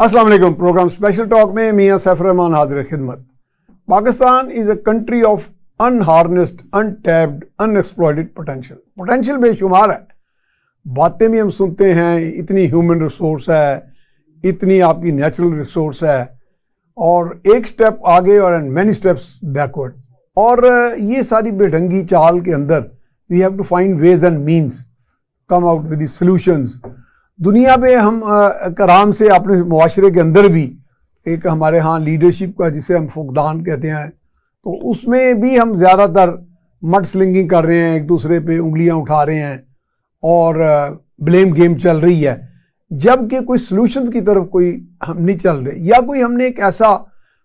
Aslam programme special talk में मियाँ रहमान हाजिर खिदमत Pakistan is a country of unharnessed untapped unexploited potential potential बेशुमार है बातें भी हम सुनते हैं इतनी ह्यूमन रिसोर्स है इतनी आपकी नेचुरल रिसोर्स है और एक स्टेप आगे और एंड मैनी स्टेप्स बैकवर्ड और ये सारी बेढंगी चाल के अंदर we have to find ways and means come out with solutions दुनिया में हम कराम से अपने माशरे के अंदर भी एक हमारे यहाँ लीडरशिप का जिसे हम फुकदान कहते हैं तो उसमें भी हम ज़्यादातर मट स्लिंगिंग कर रहे हैं एक दूसरे पे उंगलियां उठा रहे हैं और ब्लेम गेम चल रही है जबकि कोई सोल्यूशन की तरफ कोई हम नहीं चल रहे या कोई हमने एक ऐसा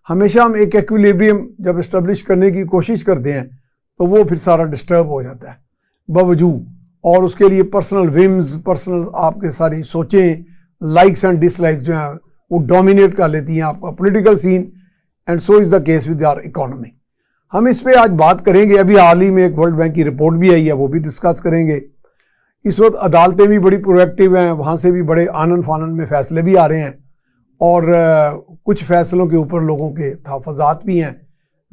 हमेशा हम एक एक्विलिब्रियम जब इस्टबलिश करने की कोशिश करते हैं तो वो फिर सारा डिस्टर्ब हो जाता है बावजूद और उसके लिए पर्सनल विम्स पर्सनल आपके सारी सोचें लाइक्स एंड डिसलाइक्स जो हैं वो डोमिनेट कर लेती हैं आपका political scene and so is the case with our economy हम इस पर आज बात करेंगे अभी हाल ही में एक वर्ल्ड बैंक की रिपोर्ट भी आई है वो भी डिस्कस करेंगे इस वक्त अदालतें भी बड़ी प्रोएक्टिव हैं वहाँ से भी बड़े आनन फानन में फ़ैसले भी आ रहे हैं और कुछ फ़ैसलों के ऊपर लोगों के तहफात भी हैं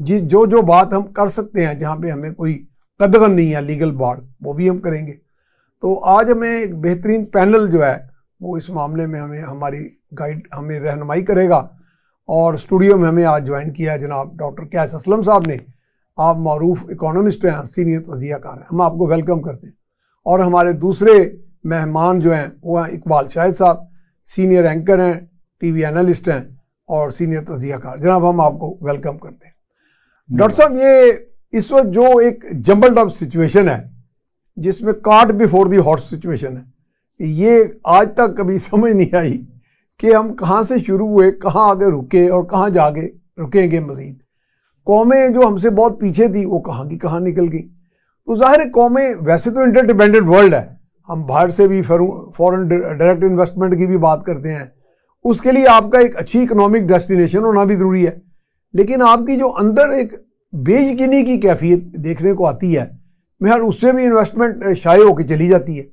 जिस जो जो बात हम कर सकते हैं जहाँ पे हमें कोई कदगन नहीं है लीगल बार वो भी हम करेंगे तो आज हमें एक बेहतरीन पैनल जो है वो इस मामले में हमें हमारी गाइड हमें रहनुमाई करेगा और स्टूडियो में हमें आज ज्वाइन किया जनाब डॉक्टर कैस असलम साहब ने आप मरूफ इकोनॉमिस्ट हैं सीनियर तजियाकार हैं हम आपको वेलकम करते हैं और हमारे दूसरे मेहमान जो हैं वो हैं इकबाल शाहिद साहब सीनियर एंकर हैं टीवी एनालिस्ट हैं और सीनियर तजियाकार जनाब हम आपको वेलकम करते हैं डॉक्टर साहब ये इस वक्त जो एक जम्बल्ड अप सिचुएशन है जिसमें cart before the horse situation है ये आज तक कभी समझ नहीं आई कि हम कहाँ से शुरू हुए कहाँ आगे रुके और कहाँ जाके रुकेंगे मज़ीद कौमें जो हमसे बहुत पीछे थी वो कहाँ की कहाँ निकल गई तो ज़ाहिर कौमें वैसे तो इंटरडिपेंडेंट वर्ल्ड है हम बाहर से भी फॉरेन डायरेक्ट इन्वेस्टमेंट की भी बात करते हैं उसके लिए आपका एक अच्छी इकोनॉमिक डेस्टिनेशन होना भी ज़रूरी है लेकिन आपकी जो अंदर एक बेयकीनी की कैफियत देखने को आती है मेहर उससे भी इन्वेस्टमेंट शाये होकर चली जाती है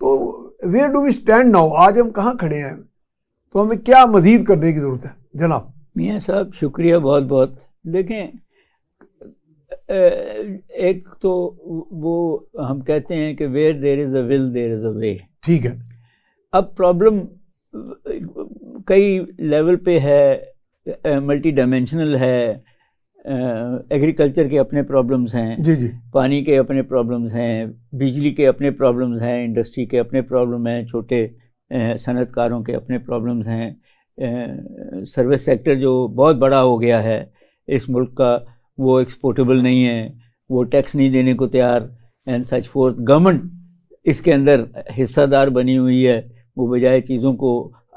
तो where do we stand now आज हम कहाँ खड़े हैं तो हमें क्या मजीद करने की ज़रूरत है जनाब मियाँ साहब शुक्रिया बहुत बहुत देखें एक तो वो हम कहते हैं कि where there is a will there is a way ठीक है अब प्रॉब्लम कई लेवल पे है मल्टी डायमेंशनल है एग्रीकल्चर के अपने प्रॉब्लम्स हैं जी जी पानी के अपने प्रॉब्लम्स हैं बिजली के अपने प्रॉब्लम्स हैं इंडस्ट्री के अपने प्रॉब्लम हैं छोटे सनतकारों के अपने प्रॉब्लम्स हैं सर्विस सेक्टर जो बहुत बड़ा हो गया है इस मुल्क का वो एक्सपोर्टेबल नहीं है वो टैक्स नहीं देने को तैयार एंड सच फोर्थ गवर्नमेंट इसके अंदर हिस्सादार बनी हुई है वो बजाय चीज़ों को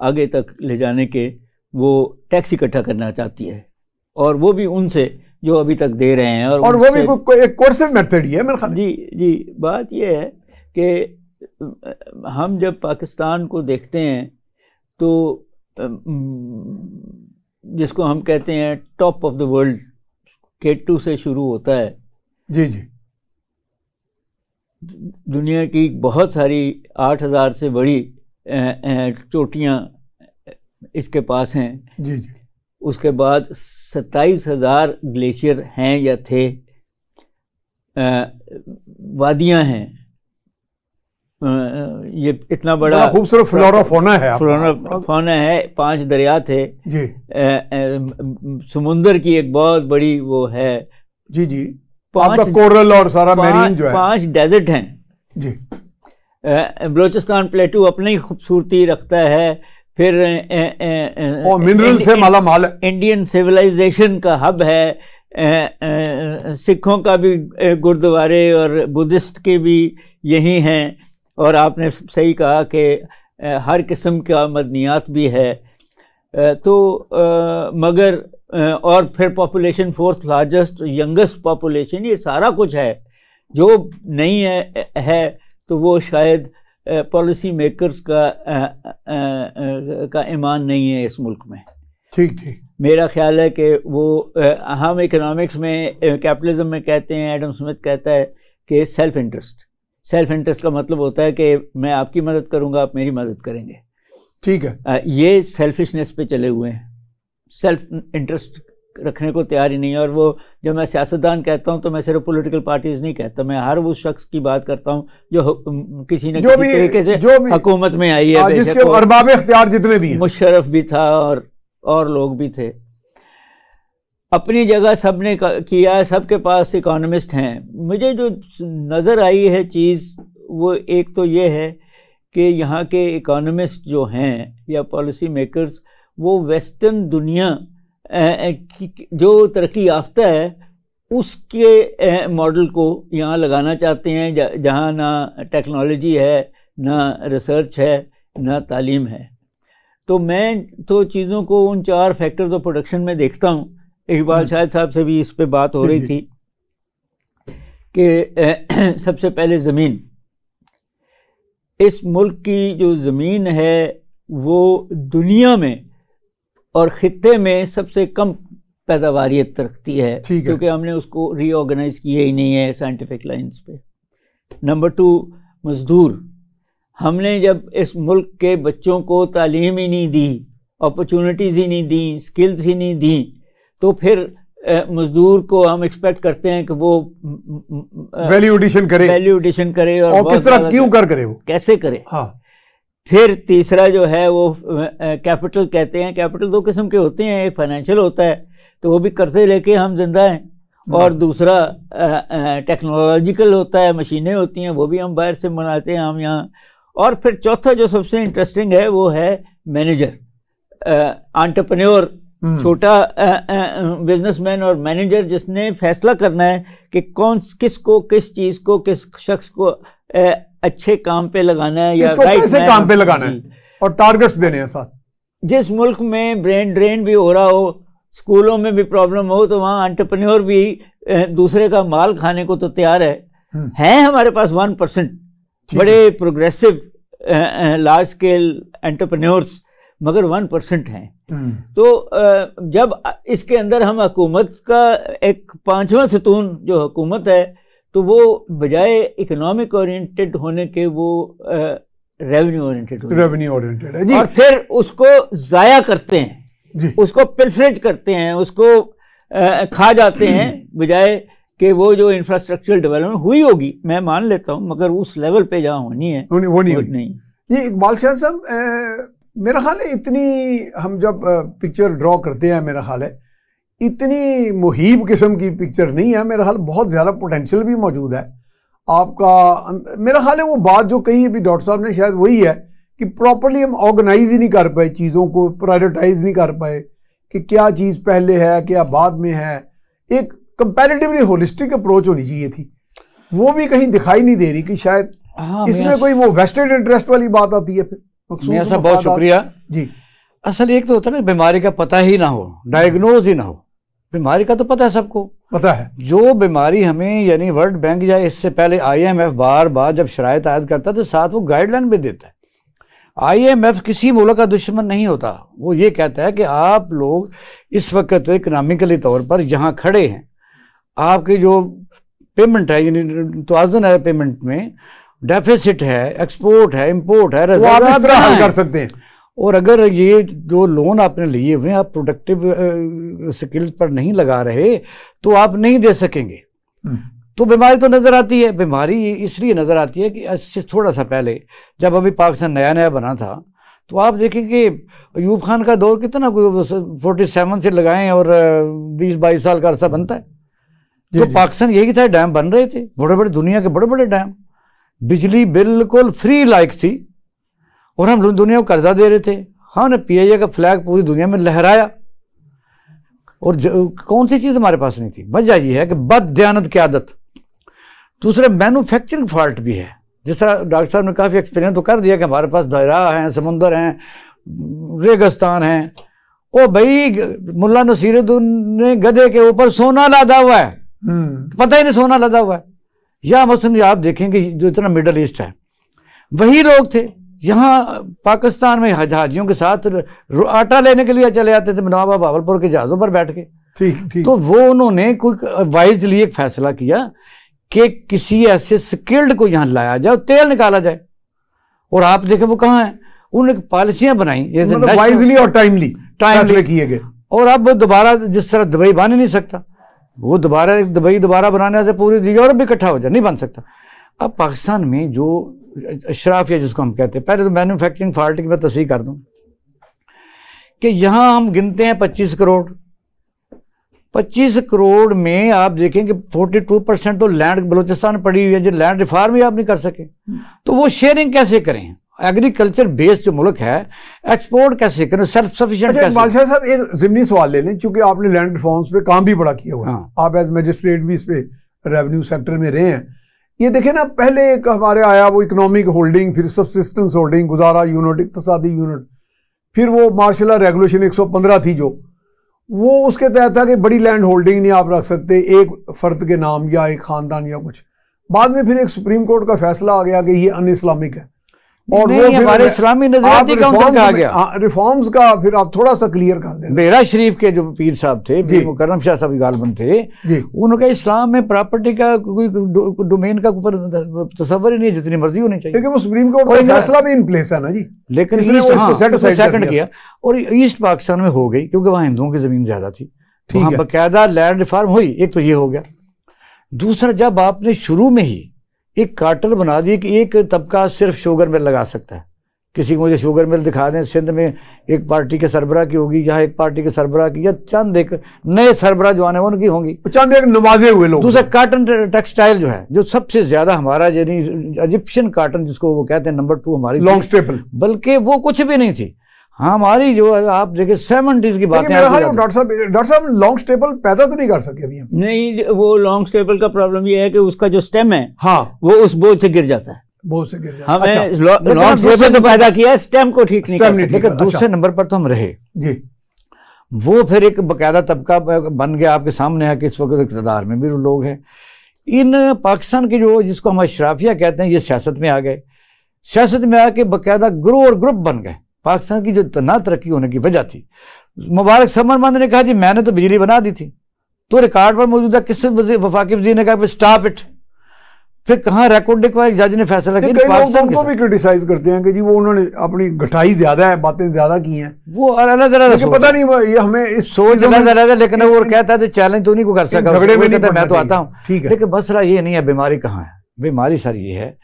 आगे तक ले जाने के वो टैक्स इकट्ठा करना चाहती है और वो भी उनसे जो अभी तक दे रहे हैं और, और वो भी को, एक कोर्सिव मेथड ही है मेरे जी जी बात यह है कि हम जब पाकिस्तान को देखते हैं तो जिसको हम कहते हैं top of the world K two से शुरू होता है जी जी दुनिया की बहुत सारी आठ हज़ार से बड़ी चोटियाँ इसके पास हैं जी जी उसके बाद सत्ताईस हज़ार ग्लेशियर हैं या थे वादियां हैं ये इतना बड़ा खूबसूरत फ्लोरा फोना है फ्लोरा फोना है पांच दरिया थे समुंदर की एक बहुत बड़ी वो है जी जी पांच कोरल और सारा मैरीन जो है पांच डेजर्ट हैं जी बलोचिस्तान प्लेटू अपनी खूबसूरती रखता है फिर मिनरल से माला माल इंडियन सिविलाइजेशन का हब है सिखों का भी गुरुद्वारे और बुद्धिस्ट के भी यही हैं और आपने सही कहा कि हर किस्म का मदनियात भी है तो मगर और फिर population fourth largest youngest population ये सारा कुछ है जो नहीं है, है तो वो शायद पॉलिसी मेकर्स का आ, आ, आ, का ईमान नहीं है इस मुल्क में ठीक ठीक मेरा ख्याल है कि वो हम इकोनॉमिक्स में कैपिटलिज्म में कहते हैं एडम स्मिथ कहता है कि सेल्फ इंटरेस्ट सेल्फ इंटरेस्ट का मतलब होता है कि मैं आपकी मदद करूंगा आप मेरी मदद करेंगे ठीक है ये सेल्फिशनेस पे चले हुए हैं सेल्फ इंटरेस्ट रखने को तैयार ही नहीं है और वो जब मैं सियासतदान कहता हूँ तो मैं सिर्फ पॉलिटिकल पार्टीज नहीं कहता मैं हर उस शख्स की बात करता हूँ जो किसी न किसी तरीके से जो हुकूमत में आई है हाँ, जिसके अरबाब इख्तियार जितने भी मुशरफ भी था और और लोग भी थे अपनी जगह सब ने किया सबके पास इकोनॉमिस्ट हैं मुझे जो नज़र आई है चीज़ वो एक तो ये है कि यहाँ के इकोनॉमिस्ट जो हैं या पॉलिसी मेकर्स वो वेस्टर्न दुनिया जो तरक्की याफ्ता है उसके मॉडल को यहाँ लगाना चाहते हैं जहाँ ना टेक्नोलॉजी है ना रिसर्च है ना तालीम है तो मैं तो चीज़ों को उन चार फैक्टर्स ऑफ प्रोडक्शन में देखता हूँ इकबाल हम्म। शाहिद साहब से भी इस पे बात हो रही थी कि सबसे पहले ज़मीन इस मुल्क की जो ज़मीन है वो दुनिया में और खत्े में सबसे कम पैदावारियत रखती है क्योंकि हमने उसको रीऑर्गेनाइज किया ही नहीं है साइंटिफिक लाइंस पे नंबर टू मजदूर हमने जब इस मुल्क के बच्चों को तालीम ही नहीं दी अपॉर्चुनिटीज़ ही नहीं दी स्किल्स ही नहीं दी तो फिर मजदूर को हम एक्सपेक्ट करते हैं कि वो वैल्यू एडिशन करे वैल्यू एडिशन करे और, और किस तरह क्यों कर करे वो कैसे करे हाँ फिर तीसरा जो है वो कैपिटल कहते हैं कैपिटल दो किस्म के होते हैं एक फाइनेंशियल होता है तो वो भी कर्जे लेके हम जिंदा हैं हाँ। और दूसरा टेक्नोलॉजिकल होता है मशीनें होती हैं वो भी हम बाहर से मनाते हैं हम यहाँ और फिर चौथा जो सबसे इंटरेस्टिंग है वो है मैनेजर हम्म। आंट्रप्रन्योर छोटा बिजनेसमैन और मैनेजर जिसने फैसला करना है कि कौन किसको किस चीज़ को किस शख्स को अच्छे काम पे लगाना है या राइट कैसे काम पे लगाना है और टारगेट्स देने हैं साथ जिस मुल्क में ब्रेन ड्रेन भी हो रहा हो स्कूलों में भी प्रॉब्लम हो तो वहाँ एंटरप्रेन्योर भी दूसरे का माल खाने को तो तैयार है हम्म। हैं हमारे पास वन परसेंट बड़े प्रोग्रेसिव लार्ज स्केल एंटरप्रेन्योर्स मगर वन परसेंट हैं हम्म। तो जब इसके अंदर हम हुकूमत का एक पांचवा सतून जो हुकूमत है तो वो बजाय इकोनॉमिक ओरिएंटेड होने के वो रेवेन्यू ओरिएंटेड रेवेन्यू ओरिएंटेड है जी और फिर उसको ज़ाया करते हैं जी उसको पिलफ्रेज करते हैं उसको आ, खा जाते हैं बजाय कि वो जो इंफ्रास्ट्रक्चरल डेवलपमेंट हुई होगी मैं मान लेता हूँ मगर उस लेवल पे जहाँ होनी है वो नहीं वो नहीं, वो नहीं। ये इकबाल शाह साहब मेरा ख्याल है इतनी हम जब पिक्चर ड्रॉ करते हैं मेरा ख्याल है इतनी मुहिब किस्म की पिक्चर नहीं है मेरा ख्याल बहुत ज़्यादा पोटेंशियल भी मौजूद है आपका अं, मेरा ख्याल है वो बात जो कही अभी डॉक्टर साहब ने शायद वही है कि प्रॉपरली हम ऑर्गेनाइज ही नहीं कर पाए चीज़ों को प्रायोरिटाइज नहीं कर पाए कि क्या चीज़ पहले है क्या बाद में है एक कंपेरेटिवली होलिस्टिक अप्रोच होनी चाहिए थी वो भी कहीं दिखाई नहीं दे रही कि शायद हाँ, इसमें कोई वो वेस्टेड इंटरेस्ट वाली बात आती है फिर मियाँ तो साहब बहुत शुक्रिया जी असल एक तो होता है ना बीमारी का पता ही ना हो डायग्नोज ही ना हो बीमारी का तो पता है सबको पता है जो बीमारी हमें यानी वर्ल्ड बैंक या इससे पहले आईएमएफ बार बार जब शराय आयद करता है तो साथ वो गाइडलाइन भी देता है आईएमएफ किसी मुल्क का दुश्मन नहीं होता वो ये कहता है कि आप लोग इस वक्त इकनॉमिकली तौर पर यहाँ खड़े हैं आपके जो पेमेंट है यानी तोज़न है पेमेंट में डेफिसिट है एक्सपोर्ट है इम्पोर्ट है तो हल कर सकते हैं और अगर ये जो लोन आपने लिए हुए हैं आप प्रोडक्टिव स्किल्स पर नहीं लगा रहे तो आप नहीं दे सकेंगे हम्म। तो बीमारी तो नज़र आती है बीमारी इसलिए नज़र आती है कि इससे थोड़ा सा पहले जब अभी पाकिस्तान नया नया बना था तो आप देखें कि यूब खान का दौर कितना फोर्टी सेवन से लगाएं और बीस बाईस साल का अरसा बनता है तो पाकिस्तान यही था डैम बन रहे थे बड़े बड़े दुनिया के बड़े बड़े डैम बिजली बिल्कुल फ्री लाइक थी और हम दुनिया को कर्जा दे रहे थे हमने हाँ, ए का फ्लैग पूरी दुनिया में लहराया और कौन सी चीज़ हमारे पास नहीं थी वजह यह है कि बद दयानत की आदत दूसरे मैनुफैक्चरिंग फॉल्ट भी है जिस तरह डॉक्टर साहब ने काफ़ी एक्सपीरियंस तो कर दिया कि हमारे पास दहरा हैं समुंदर हैं रेगिस्तान हैं ओ भाई मुला नसीरुद्दीन ने गधे के ऊपर सोना लादा हुआ है हम्म। पता ही नहीं सोना लादा हुआ है या मसलन आप देखेंगे जो इतना मिडल ईस्ट है वही लोग थे यहाँ पाकिस्तान में हाजियों के साथ आटा लेने के लिए चले जाते थे नवाबा भावलपुर के जहाज़ों पर बैठ के ठीक ठीक तो वो उन्होंने कोई वाइजली एक फैसला किया कि किसी ऐसे स्किल्ड को यहाँ लाया जाए तेल निकाला जाए और आप देखें वो कहाँ है उन्होंने पॉलिसियाँ बनाई वाइजली मतलब और टाइमली टाइमली किए गए और अब दोबारा जिस तरह दुबई बन ही नहीं सकता वो दोबारा दुबई दोबारा बनाने से पूरी यूरोप भी इकट्ठा हो जाए नहीं बन सकता अब पाकिस्तान में जो या जिसको हम कहते हैं पहले तो मैन्युफैक्चरिंग फॉल्ट की मैं तस्वीर कर दूं कि यहां हम गिनते हैं पच्चीस करोड़ पच्चीस करोड़ में आप देखें कि परसेंट तो लैंड बलोचिस्तान पड़ी हुई है जो लैंड रिफार्म भी आप नहीं कर सके तो वो शेयरिंग कैसे करें एग्रीकल्चर बेस्ड जो मुल्क है एक्सपोर्ट कैसे करें सेल्फ सफिशिएंट अच्छा, बादशाह साहब एक जिमनी सवाल ले लें क्योंकि आपने लैंड रिफॉर्म्स पे काम भी बड़ा किया हुआ है हाँ। आप एज मजिस्ट्रेट भी इस पे रेवेन्यू सेक्टर में रहे हैं ये देखे ना पहले एक हमारे आया वो इकोनॉमिक होल्डिंग फिर सबसिस्टेंस होल्डिंग गुजारा यूनिट इकतसादी यूनिट फिर वो मार्शल रेगुलेशन 115 थी जो वो उसके तहत था कि बड़ी लैंड होल्डिंग नहीं आप रख सकते एक फ़र्द के नाम या एक ख़ानदान या कुछ बाद में फिर एक सुप्रीम कोर्ट का फैसला आ गया कि ये अन इस्लामिक है और वो हमारे इस्लामी नजरियाती काउंसिल कहा गया रिफॉर्म्स का फिर आप थोड़ा सा क्लियर कर दें बेरा शरीफ के जो पीर साहब थे पीर मुकरम शाह साहब गालबन थे उन्होंने कहा इस्लाम में प्रॉपर्टी का कोई डोमेन का ऊपर तस्वर ही नहीं जितनी मर्जी होनी चाहिए लेकिन वो सुप्रीम कोर्ट का फैसला भी इन प्लेस है ना जी लेकिन सेकंड हाँ, किया और ईस्ट पाकिस्तान में हो गई क्योंकि वहाँ हिंदुओं की ज़मीन ज़्यादा थी वहाँ बाकायदा लैंड रिफॉर्म हुई एक तो ये हो गया दूसरा जब आपने शुरू में ही एक कार्टल बना दिए कि एक तबका सिर्फ शुगर मिल लगा सकता है किसी को मुझे शुगर मिल दिखा दें सिंध में एक पार्टी के सरबरा की होगी या एक पार्टी के सरबरा की या चंद एक नए सरबरा जो आने उनकी होंगी चंद एक नवाजे हुए लोग दूसरा कार्टन टेक्सटाइल जो है जो सबसे ज़्यादा हमारा यानी इजिप्शियन कार्टन जिसको वो कहते हैं नंबर टू हमारी लॉन्ग स्टेपल बल्कि वो कुछ भी नहीं थी हाँ, हमारी जो है आप देखिए सेवनटीज की बात डॉक्टर साहब डॉक्टर साहब लॉन्ग स्टेपल पैदा तो नहीं कर सके अभी हम नहीं वो लॉन्ग स्टेपल का प्रॉब्लम ये है कि उसका जो स्टेम है हाँ वो उस बोझ से गिर जाता है बोझ से गिर जाता है हमने अच्छा। स्टेम तो को ठीक नहीं कर अच्छा। दूसरे नंबर पर तो हम रहे जी वो फिर एक बाकायदा तबका बन गया आपके सामने है कि इस वक्त इकतदार में भी लोग हैं इन पाकिस्तान के जो जिसको हम अशराफिया कहते हैं ये सियासत में आ गए सियासत में आके बाकायदा ग्रोह और ग्रुप बन गए पाकिस्तान की जो ना तरक्की होने की वजह थी मुबारक समर मंद ने कहा जी मैंने तो बिजली बना दी थी तो रिकॉर्ड पर मौजूदा किस वफाक वजीर ने कहा स्टाप इट फिर कहाँ रिकॉर्ड लिखवा जज ने फैसला किया पाकिस्तान को भी क्रिटिसाइज करते हैं कि जी वो उन्होंने अपनी घटाई ज्यादा है बातें ज्यादा की हैं वो अलग अलग पता नहीं वो ये हमें इस सोच अलग अलग है लेकिन वो कहता है तो चैलेंज तो नहीं को कर सका झगड़े में नहीं मैं तो आता हूँ लेकिन बस रहा ये नहीं है बीमारी कहाँ है बीमारी सर ये है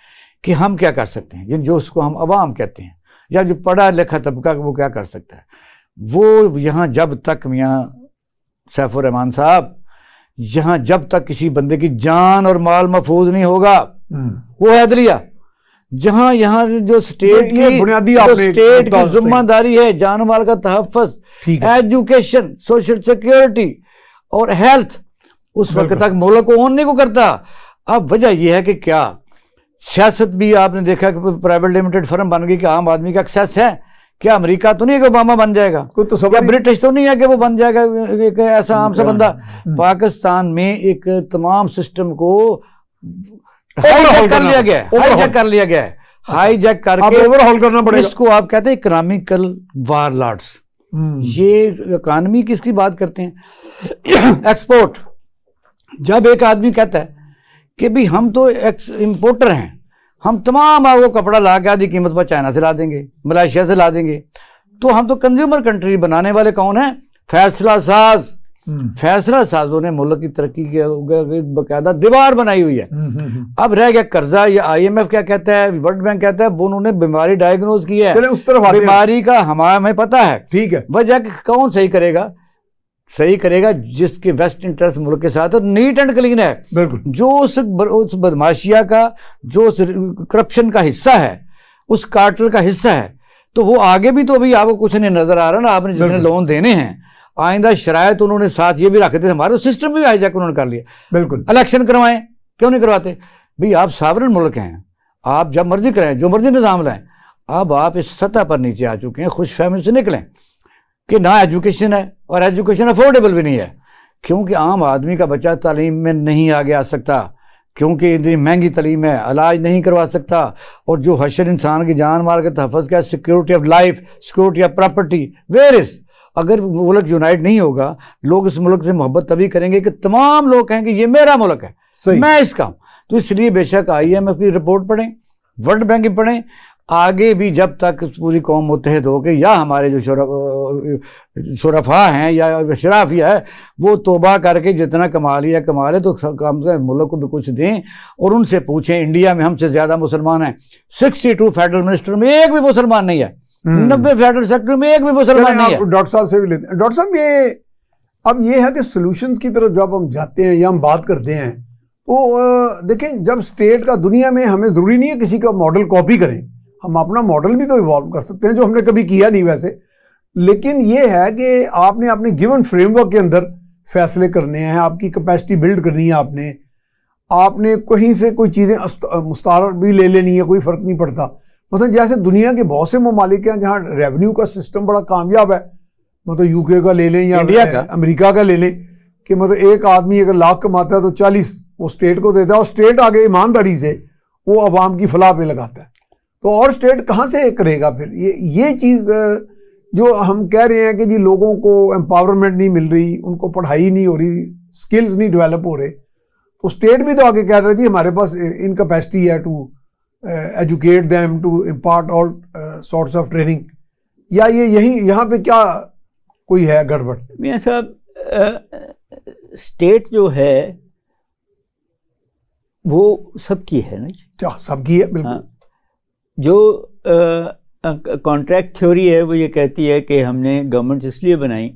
कि हम क्या कर सकते हैं जो उसको हम आवाम कहते हैं या जो पढ़ा लिखा तबका वो क्या कर सकता है वो यहाँ जब तक मियाँ रहमान साहब यहाँ जब तक किसी बंदे की जान और माल महफूज नहीं होगा हम्म। वो है अदलिया जहाँ यहाँ जो स्टेट ये बुनियादी जो स्टेट की जिम्मेदारी है जान माल का तहफ़ एजुकेशन सोशल सिक्योरिटी और हेल्थ उस वक्त तक मुल्क को ओन नहीं को करता अब वजह यह है कि क्या सियासत भी आपने देखा कि प्राइवेट लिमिटेड फर्म बन गई कि आम आदमी का एक्सेस है क्या अमेरिका तो नहीं है कि ओबामा बन जाएगा तो सब क्या ब्रिटिश तो नहीं है कि वो बन जाएगा एक ऐसा आम सा बंदा हम्म। पाकिस्तान में एक तमाम सिस्टम को कर लिया गया है कर लिया गया है जैक करके ओवरहॉल करना पड़ेगा इसको आप कहते हैं इकोनॉमिकल वार लॉर्ड्स ये इकॉनमी किसकी बात करते हैं एक्सपोर्ट जब एक आदमी कहता है कि भाई हम तो एक्स इम्पोर्टर हैं हम तमाम आपको कपड़ा ला के आधी कीमत पर चाइना से ला देंगे मलेशिया से ला देंगे तो हम तो कंज्यूमर कंट्री बनाने वाले कौन हैं फैसला साज हम्म। फैसला साजों ने मुल्क की तरक्की के बाकायदा दीवार बनाई हुई है हम्म, हम्म, अब रह गया कर्जा या आईएमएफ क्या कहता है वर्ल्ड बैंक कहता है वो उन्होंने बीमारी डायग्नोज की है उस तरफ बीमारी का हमारा हमें पता है ठीक है वजह कौन सही करेगा सही करेगा जिसके वेस्ट इंटरेस्ट मुल्क के साथ और तो नीट एंड क्लीन है बिल्कुल जो उस उस बदमाशिया का जो उस करप्शन का हिस्सा है उस कार्टल का हिस्सा है तो वो आगे भी तो अभी आपको कुछ नहीं नज़र आ रहा ना आपने जितने लोन देने हैं आइंदा शराय तो उन्होंने साथ ये भी रखे थे हमारे सिस्टम तो भी हाईजैक उन्होंने कर लिया बिल्कुल इलेक्शन करवाएं क्यों नहीं करवाते भाई आप सावरन मुल्क हैं आप जब मर्जी कराएं जो मर्जी निज़ाम लाएं अब आप इस सतह पर नीचे आ चुके हैं खुश फहमी से निकलें कि ना एजुकेशन है और एजुकेशन अफोर्डेबल भी नहीं है क्योंकि आम आदमी का बच्चा तालीम में नहीं आगे आ सकता क्योंकि इतनी महंगी तलीम है इलाज नहीं करवा सकता और जो हशर इंसान की जान माल के तहफ़ का security of life security of property where is अगर मुल्क यूनाइट नहीं होगा लोग इस मुल्क से मोहब्बत तभी करेंगे कि तमाम लोग कहेंगे ये मेरा मुल्क है मैं इसका तो इसलिए बेशक आई एम एफ की रिपोर्ट पढ़ें वर्ल्ड बैंक की पढ़ें आगे भी जब तक पूरी कौम मुतहद होकर या हमारे जो शरफ शरफा हैं या शराफिया है वो तोबा करके जितना कमा लिया कमा ले तो कम से मुल्क को भी कुछ दें और उनसे पूछें इंडिया में हमसे ज़्यादा मुसलमान हैं सिक्सटी टू फेडरल मिनिस्टर में एक भी मुसलमान नहीं है हम्म। नब्बे फेडरल सेक्टर में एक भी मुसलमान नहीं है डॉक्टर साहब से भी लेते हैं डॉक्टर साहब ये अब ये है कि सोल्यूशन की तरफ जब हम जाते हैं या हम बात करते हैं तो देखें जब स्टेट का दुनिया में हमें ज़रूरी नहीं है किसी का मॉडल कॉपी करें हम अपना मॉडल भी तो इवॉल्व कर सकते हैं जो हमने कभी किया नहीं वैसे लेकिन ये है कि आपने अपने गिवन फ्रेमवर्क के अंदर फैसले करने हैं आपकी कैपेसिटी बिल्ड करनी है आपने आपने कहीं से कोई चीज़ें मुस्तार भी ले लेनी है कोई फ़र्क नहीं पड़ता मतलब जैसे दुनिया के बहुत से ममालिक हैं जहाँ रेवेन्यू का सिस्टम बड़ा कामयाब है मतलब यूके का ले लें या इंडिया का अमेरिका का ले लें कि मतलब एक आदमी अगर लाख कमाता है तो चालीस वो स्टेट को देता है और स्टेट आगे ईमानदारी से वो आवाम की फलाह पे लगाता है तो और स्टेट कहाँ से करेगा फिर ये ये चीज़ जो हम कह रहे हैं कि जी लोगों को एम्पावरमेंट नहीं मिल रही उनको पढ़ाई नहीं हो रही स्किल्स नहीं डेवलप हो रहे तो स्टेट भी तो आगे कह रहे जी हमारे पास इनकेपेसिटी है to educate them to impart all sorts of training या ये यहीं यहाँ पे क्या कोई है गड़बड़ मियाँ साहब स्टेट जो है वो सबकी है ना जी अच्छा, सबकी है बिल्कुल हाँ, जो कॉन्ट्रैक्ट थ्योरी है वो ये कहती है कि हमने गवर्नमेंट्स इसलिए बनाई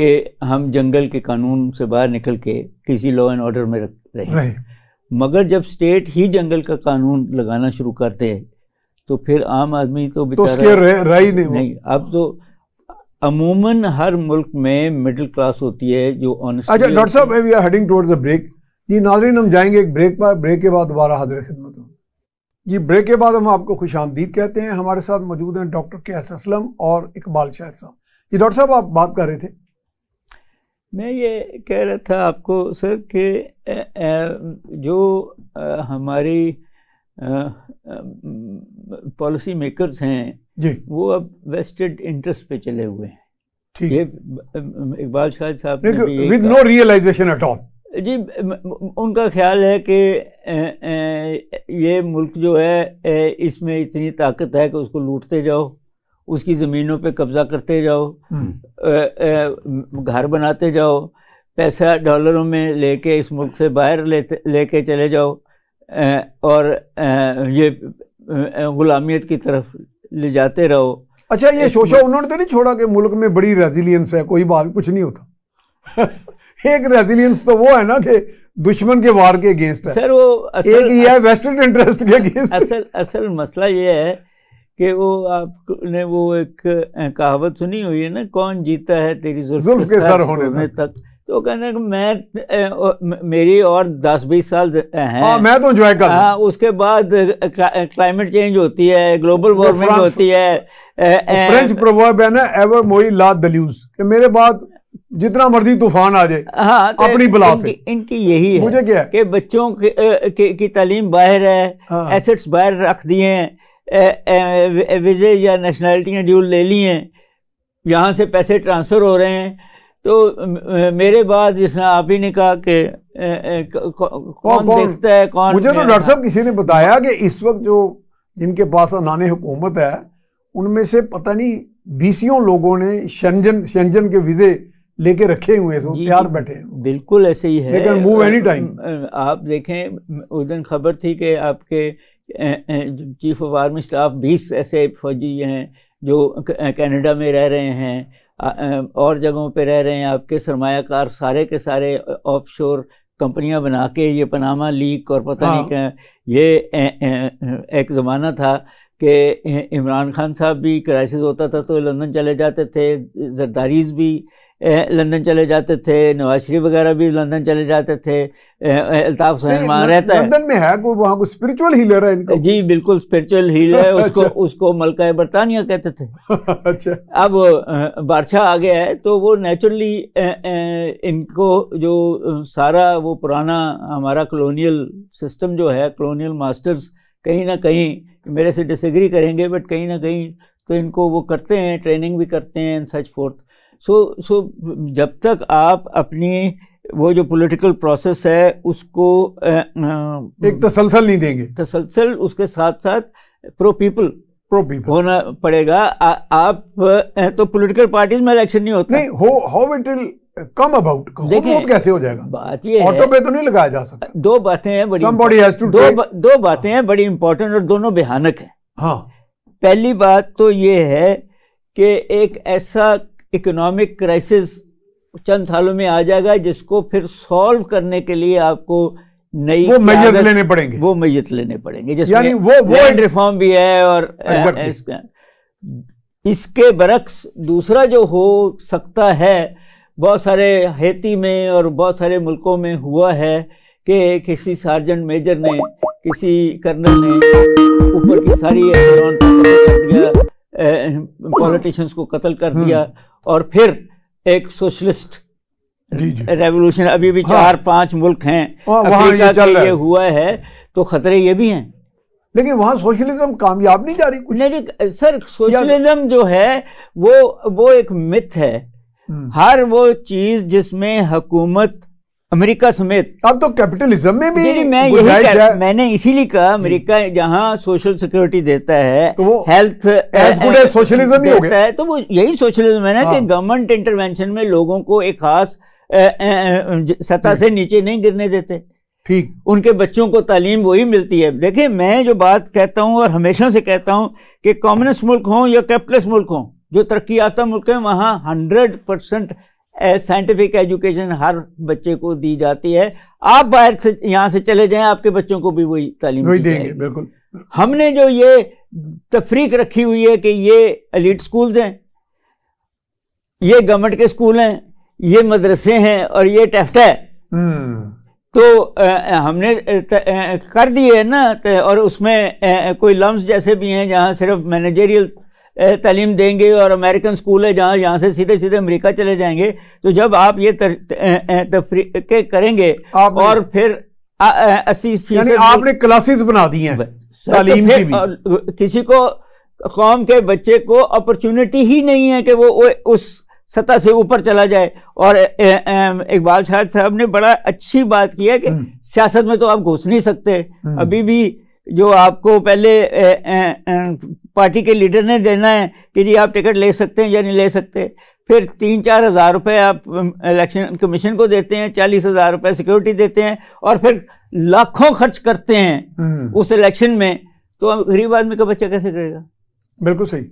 कि हम जंगल के कानून से बाहर निकल के किसी लॉ एंड ऑर्डर में रख रहे मगर जब स्टेट ही जंगल का कानून लगाना शुरू करते हैं तो फिर आम आदमी तो, तो बेचारा तो रही नहीं, नहीं अब तो अमूमन हर मुल्क में मिडिल क्लास होती है जो ऑनस्ट अच्छा डॉक्टर साहब we are heading towards a break जी नाजरीन हम जाएंगे एक ब्रेक पर ब्रेक के बाद दोबारा हाजिर खिदमत हूँ जी ब्रेक के बाद हम आपको खुश आमदीद कहते हैं हमारे साथ मौजूद हैं डॉक्टर के एस असलम और इकबाल शाह साहब जी डॉक्टर साहब आप बात कर रहे थे मैं ये कह रहा था आपको सर कि जो हमारी पॉलिसी मेकर्स हैं जी वो अब वेस्टेड इंटरेस्ट पे चले हुए हैं ठीक है इकबाल शाह साहब with no realization at all जी उनका ख्याल है कि ये मुल्क जो है इसमें इतनी ताकत है कि उसको लूटते जाओ उसकी ज़मीनों पे कब्ज़ा करते जाओ हम्म। घर बनाते जाओ पैसा डॉलरों में लेके इस मुल्क से बाहर लेते लेके चले जाओ और ये गुलामियत की तरफ ले जाते रहो अच्छा ये शोशा उन्होंने तो नहीं छोड़ा कि मुल्क में बड़ी रेजिलियंस है कोई बात कुछ नहीं होता एक रेजिलियंस तो वो है ना कि दुश्मन के वार के अगेंस्ट है सर वो असल, एक ही है वेस्टर्न इंटरेस्ट के अगेंस्ट असल असल मसला ये है कि वो आपने वो एक कहावत सुनी हुई है ना कौन जीता है तेरी जुल्फ जुल्फ के सर होने, होने तक तो कहते कि मैं ए, मेरी और 10-20 साल हैं आ, हाँ, मैं तो एंजॉय कर हाँ उसके बाद क्लाइमेट चेंज होती है ग्लोबल वार्मिंग होती है ए, ए, फ्रेंच प्रोवर्ब है ना एवर मोई ला दल्यूज मेरे बाद जितना मर्जी तूफान आ जाए हाँ तो अपनी बला इनकी, से इनकी यही है मुझे क्या है कि बच्चों की, के, की तालीम बाहर है हाँ। एसेट्स बाहर रख दिए हैं वीज़े या नेशनैलिटी ड्यूल ले ली हैं यहाँ से पैसे ट्रांसफ़र हो रहे हैं तो मेरे बाद जिसने आप ही ने कहा कि कौन, कौन देखता है कौन मुझे तो डॉक्टर साहब किसी ने बताया कि इस वक्त जो जिनके पास अनाने हुकूमत है उनमें से पता नहीं बीसियों लोगों ने शंजन शंजन के वीज़े लेके रखे हुए हैं तैयार बैठे बिल्कुल ऐसे ही है मूव एनी टाइम आप देखें उस दिन खबर थी कि आपके चीफ ऑफ आर्मी स्टाफ बीस ऐसे फौजी हैं जो कनाडा में रह रहे हैं और जगहों पे रह रहे हैं आपके सरमाकार सारे के सारे ऑफशोर कंपनियां बना के ये पनामा लीक और पता हाँ। नहीं क्या ये एक ज़माना था कि इमरान खान साहब भी क्राइसिस होता था तो लंदन चले जाते थे जरदारीज भी लंदन चले जाते थे नवाज शरीफ वगैरह भी लंदन चले जाते थे अल्ताफ हुसैन वहाँ रहता है लंदन में है कोई वहाँ को स्पिरिचुअल हीलर है इनका जी बिल्कुल स्पिरिचुअल हीलर है अच्छा। उसको अच्छा। उसको मलका बरतानिया कहते थे अच्छा अब बादशाह आ गया है तो वो नेचुरली इनको जो सारा वो पुराना हमारा कलोनियल सिस्टम जो है कलोनियल मास्टर्स कहीं ना कहीं मेरे से डिसग्री करेंगे बट कहीं ना कहीं तो इनको वो करते हैं ट्रेनिंग भी करते हैं सच फोर्थ सो सो जब तक आप अपनी वो जो पॉलिटिकल प्रोसेस है उसको आ, आ, एक तसलसल नहीं देंगे तसलसल उसके साथ साथ प्रो पीपल प्रो पीपल होना पड़ेगा आ, आप तो पॉलिटिकल पार्टीज में इलेक्शन नहीं होता नहीं हो how it will come about कैसे हो जाएगा बात ये ऑटो पे तो नहीं लगाया जा सकता दो बातें हैं बड़ी दो, बा, दो बातें हैं बड़ी इंपॉर्टेंट और दोनों भयानक हैं हाँ पहली बात तो ये है कि एक ऐसा इकोनॉमिक क्राइसिस चंद सालों में आ जाएगा जिसको फिर सॉल्व करने के लिए आपको नई वो मैयत लेने पड़ेंगे वो मैयत लेने पड़ेंगे यानी वो वो रिफॉर्म भी है और इसके बरक्स दूसरा जो हो सकता है बहुत सारे हेती में और बहुत सारे मुल्कों में हुआ है कि किसी सार्जेंट मेजर ने किसी कर्नल ने ऊपर की सारी पॉलिटिशियंस को कत्ल कर दिया हम्म। और फिर एक सोशलिस्ट रेवोल्यूशन अभी भी हाँ। चार पांच मुल्क हैं हाँ, वहां ये, ये हुआ है तो खतरे ये भी हैं लेकिन वहां सोशलिज्म कामयाब नहीं जा रही कुछ नहीं नहीं सर सोशलिज्म जो है वो वो एक मिथ है हम्म। हर वो चीज़ जिसमें हकूमत अमेरिका समेत अब तो कैपिटलिज्म में भी जी मैं यही कर, मैंने इसीलिए कहा अमेरिका जहाँ सोशल सिक्योरिटी देता है तो वो हेल्थ एज गुड सोशलिज्म ही हो गया है तो वो यही सोशलिज्म है ना कि गवर्नमेंट हाँ। इंटरवेंशन में लोगों को एक खास eh, eh, eh, सतह से नीचे नहीं गिरने देते ठीक उनके बच्चों को तालीम वही मिलती है देखिए मैं जो बात कहता हूँ और हमेशा से कहता हूँ कि कम्युनिस्ट मुल्क हों या कैपिटलिस्ट मुल्क हों जो तरक्की याफ्ता मुल्क है वहाँ हंड्रेड परसेंट साइंटिफिक एजुकेशन हर बच्चे को दी जाती है आप बाहर से यहाँ से चले जाएं आपके बच्चों को भी वही तालीम वही देंगे बिल्कुल हमने जो ये तफरीक रखी हुई है कि ये अलीट स्कूल्स हैं ये गवर्नमेंट के स्कूल हैं ये मदरसे हैं और ये टेफ्ट है हम्म। तो आ, हमने त, आ, कर दिए ना और उसमें आ, कोई लम्स जैसे भी हैं जहाँ सिर्फ मैनेजरियल तलीम देंगे और अमेरिकन स्कूल है जहाँ यहाँ से सीधे सीधे अमेरिका चले जाएंगे तो जब आप ये तफरी करेंगे और फिर अस्सी फीसद आपने क्लासेस बना दी हैं तालीम तो की भी। किसी को कौम के बच्चे को अपॉर्चुनिटी ही नहीं है कि वो उस सतह से ऊपर चला जाए और इकबाल शाह साहब ने बड़ा अच्छी बात की है कि हम्म। सियासत में तो आप घुस नहीं सकते हम्म। अभी भी जो आपको पहले ए, ए, ए, पार्टी के लीडर ने देना है कि जी आप टिकट ले सकते हैं या नहीं ले सकते फिर तीन चार हज़ार रुपये आप इलेक्शन कमीशन को देते हैं चालीस हज़ार रुपये सिक्योरिटी देते हैं और फिर लाखों खर्च करते हैं हम्म। उस इलेक्शन में तो गरीब आदमी का बच्चा कैसे करेगा बिल्कुल सही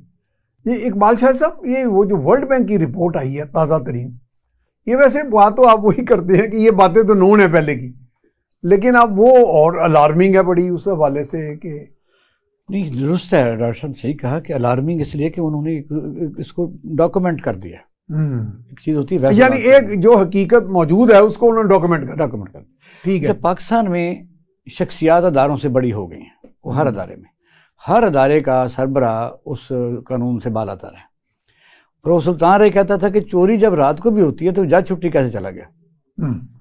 ये इकबाल शाह साहब ये वो जो वर्ल्ड बैंक की रिपोर्ट आई है ताज़ा तरीन ये वैसे बात तो आप वही करते हैं कि ये बातें तो नोन है पहले की लेकिन अब वो और अलार्मिंग है बड़ी उस हवाले से कि नहीं दुरुस्त है डॉक्टर साहब सही कहा कि अलार्मिंग इसलिए कि उन्होंने इसको डॉक्यूमेंट कर दिया हम्म। एक चीज़ होती है यानी एक जो हकीकत मौजूद है उसको उन्होंने डॉक्यूमेंट कर डॉक्यूमेंट कर ठीक है पाकिस्तान में शख्सियात अदारों से बड़ी हो गई हैं वो हर हम्म। अदारे में हर अदारे का सरबरा उस कानून से बाला तर है प्रो सुल्तान रे कहता था कि चोरी जब रात को भी होती है तो जज छुट्टी कैसे चला गया हम्म।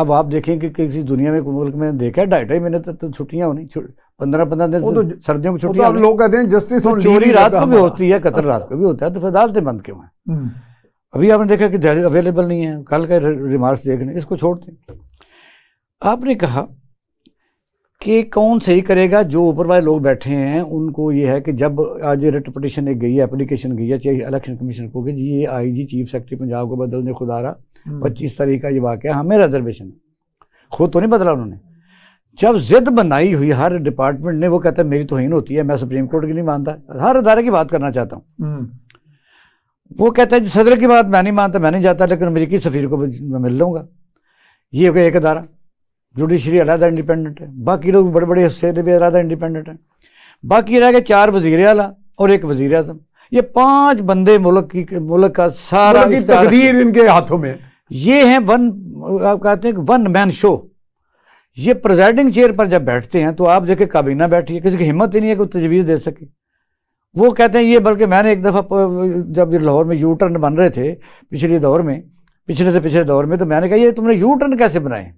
अब आप देखें कि किसी दुनिया में मुल्क में देखा है ढाई ढाई महीने तक तो छुट्टियां होनी पंद्रह पंद्रह दिन तो, तो सर्दियों की तो छुट्टियां लोग कहते हैं जस्टिस तो चोरी रात को भी होती है कतर हाँ। रात को भी होता है तो फिर अदालतें बंद क्यों है हम्म। अभी आपने देखा कि अवेलेबल नहीं है कल का रिमार्क्स देख रहे इसको छोड़ दें आपने कहा कि कौन सही करेगा जो ऊपर वाले लोग बैठे हैं उनको ये है कि जब आज रिट पटिशन एक गई है एप्लीकेशन गई है चाहे इलेक्शन कमीशन को कि जी ये आईजी चीफ सेक्रेटरी पंजाब को बदल दें खुदा रहा हम्म। पच्चीस तारीख का ये वाक्य हमें रिजर्वेशन है खुद तो नहीं बदला उन्होंने जब जिद बनाई हुई हर डिपार्टमेंट ने वो कहता है मेरी तो हीन होती है मैं सुप्रीम कोर्ट की नहीं मानता हर अदारे की बात करना चाहता हूँ हम्म। वो कहता है जी सदर की बात मैं नहीं मानता मैं नहीं जाता लेकिन अमेरिकी सफ़ीर को मैं मिल लूँगा ये हो गया एक अदारा जुडिशरी अलहदा इंडिपेंडेंट है बाकी लोग बड़े बड़े हिस्से भी अलहदा इंडिपेंडेंट हैं बाकी रह गए चार वजीर अला और एक वजीर अजम ये पांच बंदे मुल्क की मुल्क का सारा तकदीर इनके हाथों में ये हैं वन आप कहते हैं वन मैन शो ये प्रजाइडिंग चेयर पर जब बैठते हैं तो आप देखे काबीना बैठी है किसी की हिम्मत ही नहीं है कोई तजवीज़ दे सके वो कहते हैं ये बल्कि मैंने एक दफ़ा जब लाहौर में यू टर्न बन रहे थे पिछले दौर में पिछले से पिछले दौर में तो मैंने कहा ये तुमने यू टर्न कैसे बनाए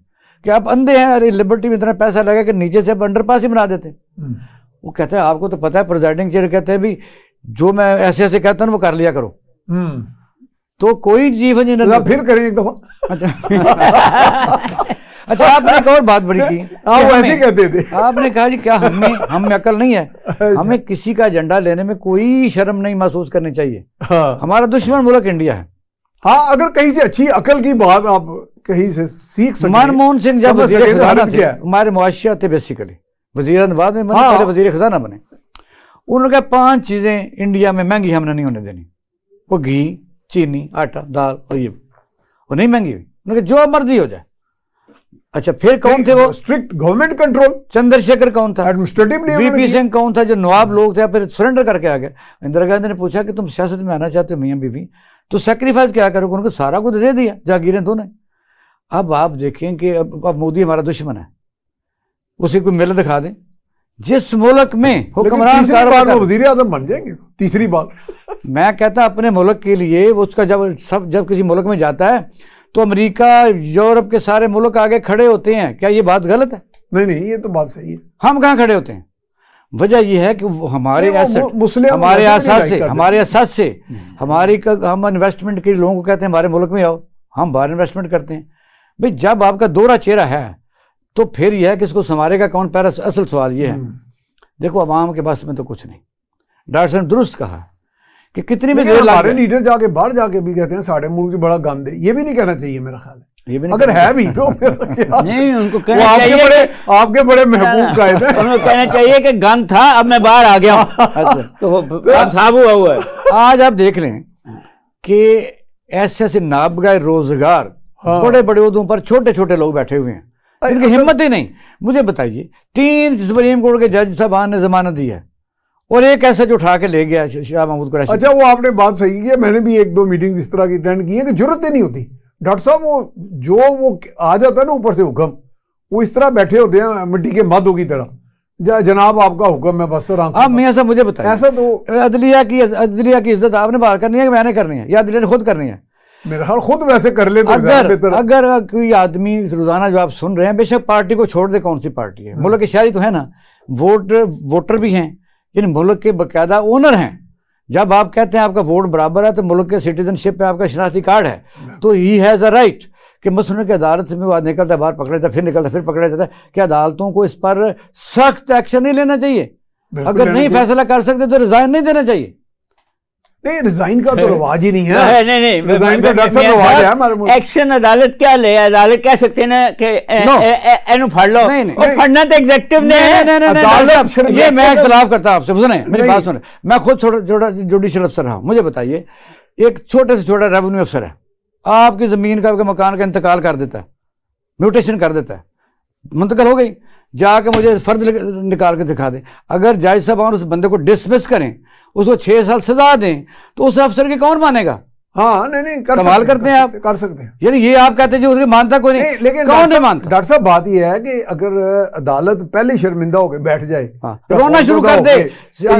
कि आप अंधे हैं अरे लिबर्टी में इतना पैसा लगा कि नीचे से आप अंडरपास ही बना देते हम्म। वो कहते हैं आपको तो पता है प्रेजाइडिंग चेयर कहते हैं भी जो मैं ऐसे ऐसे कहता हूँ वो कर लिया करो हम्म। तो कोई चीफ इंजीनियर तो फिर करें एक दफा अच्छा अच्छा आपने एक और बात बड़ी की आप ऐसे कहते थे आपने कहा जी क्या हमें हम में अकल नहीं है अच्छा। हमें किसी का एजेंडा लेने में कोई शर्म नहीं महसूस करनी चाहिए हाँ। हमारा दुश्मन मुल्क इंडिया है हाँ अगर कहीं से अच्छी अकल की बात आप कहीं से सीख सके मनमोहन सिंह जब वजीर खजाना थे हमारे मुआशिया थे बेसिकली वजीर तो बाद में हाँ। पहले वजीर खजाना बने उन्होंने कहा पांच चीज़ें इंडिया में महंगी हमने नहीं होने देनी वो घी चीनी आटा दाल और ये वो नहीं महंगी हुई उन्होंने कहा जो मर्जी हो जाए अच्छा फिर कौन थे वो स्ट्रिक्ट गवर्नमेंट कंट्रोल चंद्रशेखर कौन था एडमिनिस्ट्रेटिवली वीपी सिंह कौन था जो नवाब लोग थे फिर सरेंडर करके आ गए इंदिरा गांधी ने पूछा कि तुम सियासत में आना चाहते हो मियाँ बीवी तो सेक्रीफाइस क्या करोगे उनको सारा कुछ दे दिया जागीरें दोनों अब आप देखें कि अब अब मोदी हमारा दुश्मन है उसे कोई मिल दिखा दें जिस मुल्क में हुक्मरान वजीर आजम बन जाएंगे तीसरी बार मैं कहता अपने मुल्क के लिए उसका जब सब जब किसी मुल्क में जाता है तो अमेरिका यूरोप के सारे मुल्क आगे खड़े होते हैं क्या ये बात गलत है नहीं नहीं ये तो बात सही है हम कहाँ खड़े होते हैं वजह यह है कि हमारे मुस्लिम हमारे से हमारे से हम्म। हमारी हम इन्वेस्टमेंट के लोगों को कहते हैं हमारे मुल्क में आओ हम बाहर इन्वेस्टमेंट करते हैं भाई जब आपका दोहरा चेहरा है तो फिर यह है कि इसको संवारेगा कौन पैरा असल सवाल यह है हम्म। देखो आवाम के बस में तो कुछ नहीं डॉक्टर साहब दुरुस्त कहा कि कितनी भी देर लीडर जाके बाहर जाके भी कहते हैं साढ़े मुल्क बड़ा गंद है ये भी नहीं कहना चाहिए मेरा ख्याल है ये भी अगर है भी तो नहीं उनको कहना आपके बड़े आपके बड़े महबूब का है उनको कहना चाहिए कि गन था अब मैं बाहर आ गया अच्छा तो अब साहब हुआ हुआ है आज आप देख लें कि ऐसे ऐसे नाबगाए रोजगार हाँ। बड़े बड़े उदों पर छोटे छोटे लोग बैठे हुए हैं इनकी हिम्मत ही नहीं मुझे बताइए तीन सुप्रीम कोर्ट के जज साहबान ने जमानत दी है और एक ऐसा जो उठा के ले गया शाह महमूद कुरैशी अच्छा वो आपने बात सही की है मैंने भी एक दो मीटिंग इस तरह की अटेंड की है कि तो जरूरत ही नहीं होती डॉक्टर साहब वो जो वो आ जाता है ना ऊपर से हुक्म वो इस तरह बैठे होते हैं मिट्टी के मध होगी तरह जनाब आपका हुक्म है बस आप मियाँ साहब मुझे बताया ऐसा तो अदलिया की अदलिया की इज्जत आपने बाहर करनी है कि मैंने करनी है या अदलिया ने खुद करनी है मेरा हाल खुद वैसे कर ले तो अगर अगर कोई आदमी रोजाना जो आप सुन रहे हैं बेशक पार्टी को छोड़ दे कौन सी पार्टी है मुल्क के शहरी तो है ना वोट वोटर भी हैं इन मुल्क के बाकायदा ओनर हैं जब आप कहते हैं आपका वोट बराबर है तो मुल्क के सिटीजनशिप पे आपका शनाख्ती कार्ड है तो ही हैज़ अ राइट कि मसनू की अदालत में वो निकलता है बाहर पकड़ा जाता है फिर निकलता है फिर पकड़ा जाता है कि अदालतों को इस पर सख्त एक्शन नहीं लेना चाहिए अगर नहीं फैसला कर सकते तो रिज़ाइन नहीं देना चाहिए नहीं रिजाइन का तो रिवाज ही नहीं है नहीं नहीं रिजाइन का डर सा रिवाज है हमारे एक्शन अदालत क्या ले अदालत कह सकते हैं ना कि एनु फाड़ लो और फाड़ना तो एग्जेक्टिव ने अदालत ये मैं इख्तिलाफ करता हूं आपसे सुने मेरी बात सुने मैं खुद छोटा जुडिशियल अफसर रहा मुझे बताइए एक छोटे से छोटा रेवेन्यू अफसर है आपकी ज़मीन का आपके मकान का इंतकाल कर देता है म्यूटेशन कर देता है मुंतकल हो गई जाके मुझे फर्द निकाल के दिखा दें अगर जायज और उस बंदे को डिसमिस करें उसको छः साल सजा दें तो उस अफसर के कौन मानेगा हाँ नहीं नहीं कर सवाल करते हैं आप कर सकते हैं यानी ये आप कहते हैं जो मानता कोई नहीं, नहीं लेकिन कौन नहीं मानता डॉक्टर साहब बात ये है कि अगर अदालत पहले शर्मिंदा होकर बैठ जाए हाँ, रोना शुरू कर दे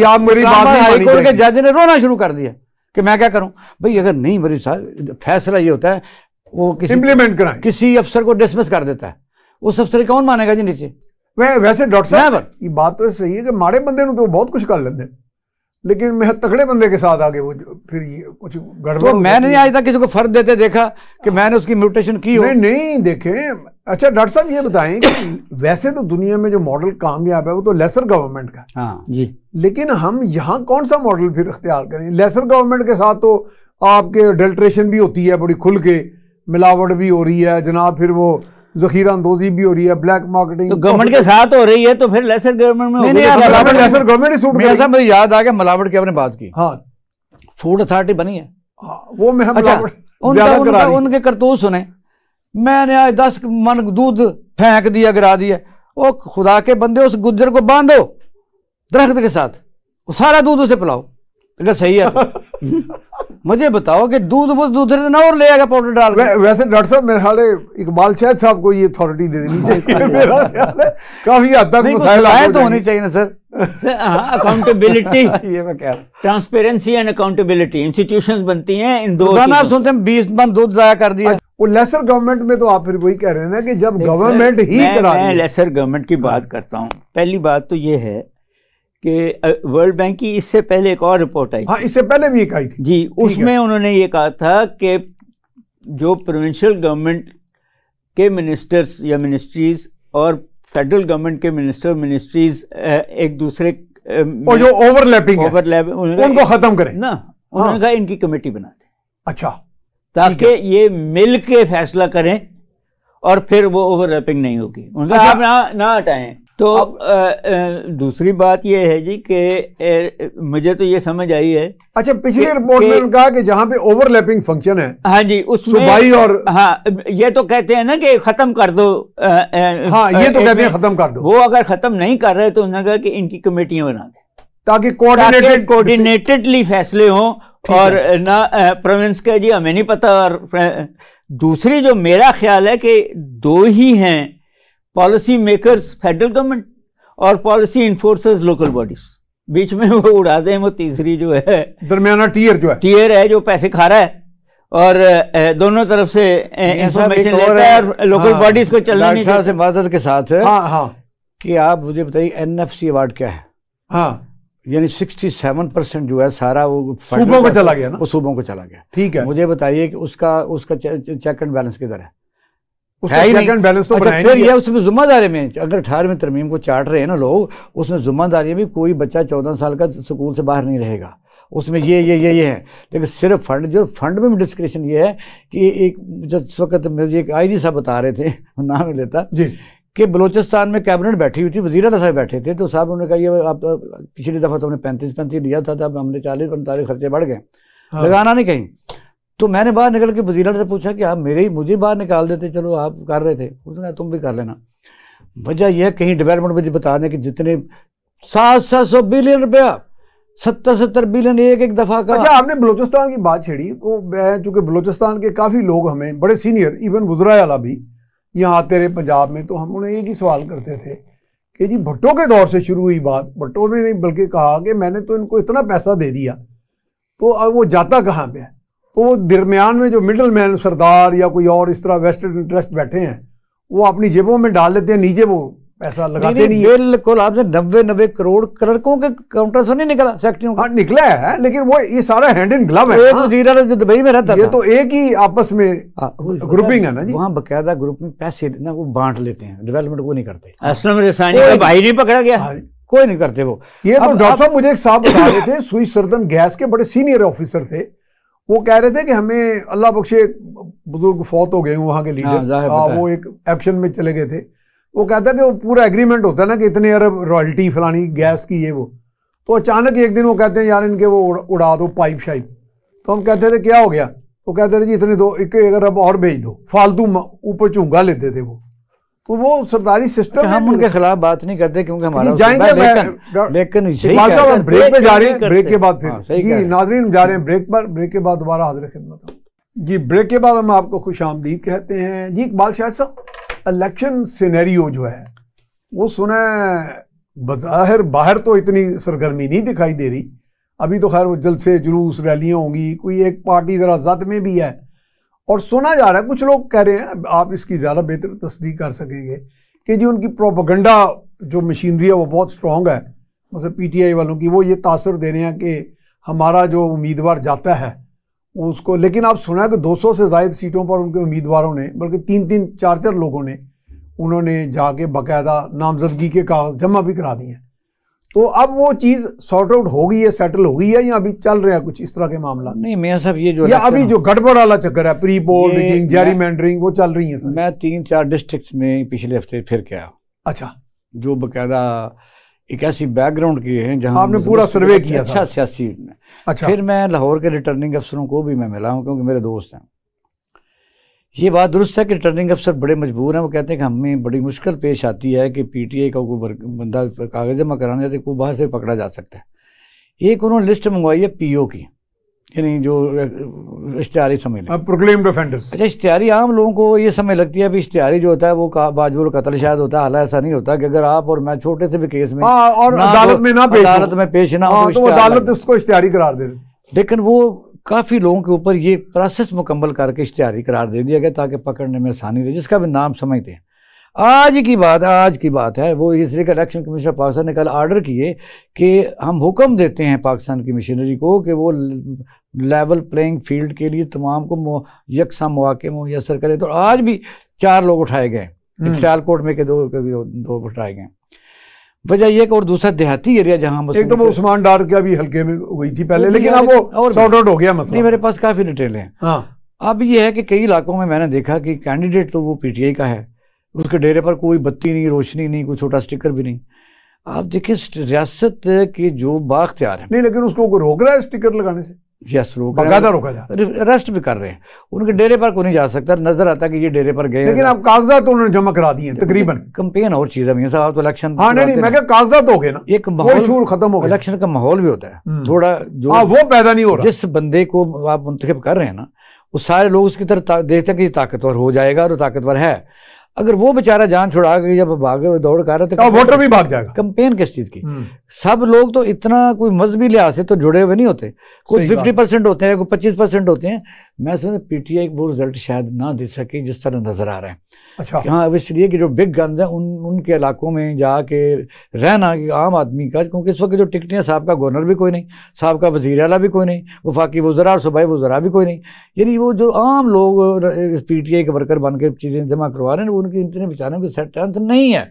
या मेरी बात हाई के जज ने रोना शुरू कर दिया कि मैं क्या करूं भाई अगर नहीं मरीज साहब फैसला ये होता है वो किसी इम्प्लीमेंट कराए किसी अफसर को डिसमिस कर देता है उस अफसर कौन मानेगा जी नीचे वैसे डॉक्टर साहब ये बात तो सही है कि माड़े बंदे ਬੰਦੇ तो ਤਾਂ ਬਹੁਤ ਕੁਝ ਕਰ ਲੈਂਦੇ लेकिन मैं तकड़े बंदे के साथ आगे वो फिर ये कुछ गड़बड़ तो मैंने आज तक किसी को फर्क देते देखा कि मैंने उसकी म्यूटेशन की हो नहीं, नहीं देखे अच्छा डॉक्टर साहब ये बताएं कि वैसे तो दुनिया में जो मॉडल कामयाब है वो तो लेसर गवर्नमेंट का हाँ जी लेकिन हम यहाँ कौन सा मॉडल फिर अख्तियार करें लेसर गवर्नमेंट के साथ तो आपके अडल्ट्रेशन भी होती है बड़ी खुल के मिलावट भी हो रही है जनाब फिर वो जखीरा अंदोजी भी हो रही है ब्लैक मार्केटिंग तो गवर्नमेंट के साथ हो रही है तो फिर लेसर गवर्नमेंट में नहीं, नहीं, लेसर गवर्नमेंट सूट ऐसा मुझे याद आ गया मिलावट की आपने बात की हाँ फूड अथॉरिटी बनी है हाँ, वो मेरा अच्छा, उनके करतूत सुने मैंने आज दस मन दूध फेंक दिया गिरा दिया वो खुदा के बंदे उस गुजर को बांधो दरख्त के साथ सारा दूध उसे पिलाओ अगर सही है तो। मुझे बताओ कि दूध वो दूसरे दिन और ले आएगा पाउडर डाल वै, वैसे डॉक्टर साहब मेरे हाल इकबाल शायद साहब को ये अथॉरिटी दे देनी चाहिए काफी हद तक मसाइल तो होनी चाहिए ना सर अकाउंटेबिलिटी हाँ, ये मैं कह ट्रांसपेरेंसी एंड अकाउंटेबिलिटी इंस्टीट्यूशंस बनती हैं इन दो आप सुनते हैं बीस मन दूध जाया कर दिया अच्छा, वो लेसर गवर्नमेंट में तो आप फिर वही कह रहे हैं ना कि जब गवर्नमेंट ही करा लेसर गवर्नमेंट की बात हाँ। करता हूँ पहली बात तो ये है कि वर्ल्ड बैंक की इससे पहले एक और रिपोर्ट आई हाँ इससे पहले भी एक आई थी जी उसमें उन्होंने ये कहा था कि जो प्रोविंशियल गवर्नमेंट के मिनिस्टर्स या मिनिस्ट्रीज और फेडरल गवर्नमेंट के मिनिस्टर मिनिस्ट्रीज एक दूसरे और जो ओवरलैपिंग ओवरलैप उनको खत्म करें ना उन्होंने हाँ। कहा इनकी कमेटी बना दे अच्छा ताकि ये मिल के फैसला करें और फिर वो ओवरलैपिंग नहीं होगी उनका अच्छा, आप ना ना हटाएं तो आ, आ, दूसरी बात यह है जी कि मुझे तो ये समझ आई है अच्छा पिछले रिपोर्ट में कहा कि जहां पे ओवरलैपिंग फंक्शन है हाँ जी उसमें और हाँ ये तो कहते हैं ना कि खत्म कर दो आ, आ, हाँ ये तो कहते हैं खत्म कर दो वो अगर खत्म नहीं कर रहे तो उन्होंने कहा कि इनकी कमेटियां बना दे ताकि कोऑर्डिनेटेडली फैसले हों और ना प्रोविंस का जी हमें नहीं पता और दूसरी जो मेरा ख्याल है कि दो ही हैं पॉलिसी मेकर्स फेडरल गवर्नमेंट और पॉलिसी इन्फोर्सर्स लोकल बॉडीज बीच में वो उड़ा दें वो तीसरी जो है दरमियाना टीयर जो है टीयर है जो पैसे खा रहा है और दोनों तरफ से इंफॉर्मेशन लेता है और लोकल हाँ, बॉडीज को चलने नहीं से मदद के साथ हाँ, हाँ. कि आप मुझे बताइए एनएफसी अवार्ड क्या है हाँ यानी सेवन परसेंट जो है सारा वो सूबों को चला गया ना वो सूबों को चला गया ठीक है मुझे बताइए कि उसका उसका चेक एंड बैलेंस किधर है तो अच्छा, उसमें जुम्मेदारी में अगर अठारहवीं तरमीम को चाट रहे हैं ना लोग उसमें जुम्मेदारी में कोई बच्चा चौदह साल का स्कूल से बाहर नहीं रहेगा उसमें ये ये ये ये है लेकिन सिर्फ फंड जो फंड में डिस्क्रिप्शन ये है कि एक जो इस वक्त एक आई जी साहब बता रहे थे नाम लेता जी कि बलोचिस्तान में कैबिनेट बैठी हुई थी वजीर साहब बैठे थे तो साहब उन्होंने कहा ये आप पिछली दफ़ा तो हमने पैंतीस पैंतीस लिया था तब हमने चालीस पैंतालीस खर्चे बढ़ गए हाँ। लगाना नहीं कहीं तो मैंने बाहर निकल के वजीर से पूछा कि आप मेरे ही मुझे बाहर निकाल देते चलो आप कर रहे थे उसने तुम भी कर लेना वजह यह कहीं डेवलपमेंट मुझे बता दें कि जितने सात सात सौ बिलियन रुपया सत्तर सत्तर बिलियन एक एक दफा का अच्छा आपने बलोचिस्तान की बात छेड़ी तो मैं चूंकि बलोचिस्तान के काफ़ी लोग हमें बड़े सीनियर इवन गुजरा वाला भी यहाँ आते रहे पंजाब में तो हम उन्हें एक ही सवाल करते थे कि जी भट्टो के दौर से शुरू हुई बात भट्टो ने नहीं बल्कि कहा कि मैंने तो इनको इतना पैसा दे दिया तो अब वो जाता कहाँ पे है तो वो दरमियान में जो मिडल मैन सरदार या कोई और इस तरह वेस्टर्न इंटरेस्ट बैठे हैं वो अपनी जेबों में डाल लेते हैं नीचे वो पैसा लगाते नहीं, नहीं, बिल्कुल आपने नब्बे नब्बे करोड़ क्लर्कों के काउंटर से तो नहीं निकला फैक्ट्रियों का हाँ, निकला है लेकिन वो ये सारा हैंड इन ग्लव है एक जीरा हाँ। तो जो दुबई में रहता ये तो एक ही आपस में ग्रुपिंग हाँ, है ना जी वहाँ बकायदा ग्रुप में पैसे ना वो बांट लेते हैं डेवलपमेंट वो नहीं करते भाई नहीं पकड़ा गया कोई नहीं करते वो ये तो डॉक्टर साहब मुझे एक साहब बता रहे थे सुई सरदन गैस के बड़े सीनियर ऑफिसर थे वो कह रहे थे कि हमें अल्लाह बख्शे बुजुर्ग फौत हो गए वहाँ के लीडर हाँ, हाँ वो एक एक्शन में चले गए थे वो कहता कि वो पूरा एग्रीमेंट होता है ना कि इतने अरब रॉयल्टी फलानी गैस की ये वो तो अचानक एक दिन वो कहते हैं यार इनके वो उड़ा दो पाइप शाइप तो हम कहते थे क्या हो गया वो तो कहते थे जी इतने दो एक अरब और भेज दो फालतू ऊपर चूंगा लेते थे वो तो वो सरदारी सिस्टम अच्छा, हम उनके खिलाफ बात नहीं करते क्योंकि हमारा जाएंगे लेकिन लेकिन ब्रेक पे जा रहे हैं ब्रेक के बाद फिर हाँ, जी नाजरीन जा रहे हैं ब्रेक पर ब्रेक के बाद दोबारा हाजिर खिदमत जी ब्रेक के बाद हम आपको खुश आमदीद कहते हैं जी इकबाल शाह साहब इलेक्शन सिनेरियो जो है वो सुना बाहर बाहर तो इतनी सरगर्मी नहीं दिखाई दे रही अभी तो खैर वो जलसे जुलूस रैलियाँ होंगी कोई एक पार्टी ज़रा जद में भी है और सुना जा रहा है कुछ लोग कह रहे हैं आप इसकी ज़्यादा बेहतर तस्दीक कर सकेंगे कि जी उनकी प्रोपगंडा जो मशीनरी है वो बहुत स्ट्रॉन्ग है मतलब पीटीआई वालों की वो ये तासर दे रहे हैं कि हमारा जो उम्मीदवार जाता है उसको लेकिन आप सुना है कि 200 से ज़ायद सीटों पर उनके उम्मीदवारों ने बल्कि तीन तीन चार चार लोगों ने उन्होंने जाके बाकायदा नामजदगी के कागज़ जमा भी करा दिए हैं तो अब वो चीज सॉर्ट आउट हो गई है सेटल हो गई है या अभी चल रहा है कुछ इस तरह के मामला नहीं मैं सब ये जो या अभी जो गड़बड़ वाला चक्कर है प्री बोल रिगिंग वो चल रही है सर मैं तीन चार डिस्ट्रिक्ट में पिछले हफ्ते फिर गया अच्छा जो बकायदा एक ऐसी बैकग्राउंड की है जहां आपने पूरा सर्वे किया अच्छा सियासी अच्छा फिर मैं लाहौर के रिटर्निंग अफसरों को भी मैं मिला हूँ क्योंकि मेरे दोस्त हैं ये बात दुरुस्त है कि रिटर्निंग अफसर बड़े मजबूर हैं वो कहते हैं कि हमें बड़ी मुश्किल पेश आती है कि पी टी आई का कोई वर्क बंदा कागज़ जमा कराने जाते कोई बाहर से पकड़ा जा सकता है एक उन्होंने लिस्ट मंगवाई है पी ओ की यानी जो इश्तारी समय लें प्रोक्लेम्ड अच्छा इश्तारी आम लोगों को ये समय लगती है अभी इश्तारी जो होता है वो बाजबुल कतल शायद होता है हालांकि ऐसा नहीं होता कि अगर आप और मैं छोटे से भी केस में हाँ, और अदालत में ना अदालत में पेश ना हो तो, हाँ, तो अदालत उसको इश्तारी करार दे लेकिन वो काफ़ी लोगों के ऊपर ये प्रोसेस मुकम्मल करके इश्तारी करार दे दिया गया ताकि पकड़ने में आसानी रहे जिसका भी नाम समझते हैं आज की बात आज की बात है वो इसलिए इलेक्शन कमीशन ऑफ पाकिस्तान ने कल आर्डर किए कि हम हुक्म देते हैं पाकिस्तान की मशीनरी को कि वो लेवल प्लेइंग फील्ड के लिए तमाम को यकसा मौके मुयसर करें तो आज भी चार लोग उठाए गए हम्म। सियालकोट में के दो के दो उठाए गए वजह यह और दूसरा देहाती एरिया जहाँ एक तो वो उस्मान डार के अभी हल्के में हुई थी पहले लेकिन अब वो आउट हो गया मतलब नहीं मेरे पास काफ़ी डिटेल है अब ये है कि कई इलाकों में मैंने देखा कि कैंडिडेट तो वो पीटीआई का है उसके डेरे पर कोई बत्ती नहीं रोशनी नहीं कोई छोटा स्टिकर भी नहीं आप देखिए रियासत के जो बाख्तियार है नहीं लेकिन उसको रोक रहा है स्टिकर लगाने से यस रोक बाकायदा रोका जा अरेस्ट भी कर रहे हैं उनके डेरे पर कोई नहीं जा सकता नजर आता कि ये डेरे पर गए लेकिन आप कागजात तो उन्होंने जमा करा दिए तकरीबन कंपेन और चीज है साहब तो इलेक्शन हाँ नहीं, नहीं मैं कागजात हो गए ना एक माहौल शूर खत्म हो गया इलेक्शन का माहौल भी होता है हम्म। थोड़ा जो हाँ, वो पैदा नहीं हो जिस बंदे को आप मुंतब कर रहे हैं ना वो सारे लोग उसकी तरफ देखते हैं कि ताकतवर हो जाएगा और ताकतवर है अगर वो बेचारा जान छुड़ा के जब भागे दौड़ कर रहा था तो वोटर भी भाग जाएगा कंपेन किस चीज़ की हम्म। सब लोग तो इतना कोई मजहबी लिहाज से तो जुड़े हुए नहीं होते कोई फिफ्टी परसेंट होते हैं कोई पच्चीस परसेंट होते हैं मैं समझ पी टी आई वो रिजल्ट शायद ना दे सके जिस तरह नजर आ रहे हैं अच्छा हाँ अब इसलिए कि जो बिग गन्स हैं उन उनके इलाकों में जाके रहना आम आदमी का क्योंकि इस वक्त जो टिकटें हैं सबका गवर्नर भी कोई नहीं सबका वजीर अला भी कोई नहीं वफाकी वजरा और सूबाई वजरा भी कोई नहीं यानी वो जो आम लोग पी टी आई के वर्कर बन के चीज़ें जमा करवा रहे हैं उनकी इतने बेचारे की स्ट्रेंथ नहीं है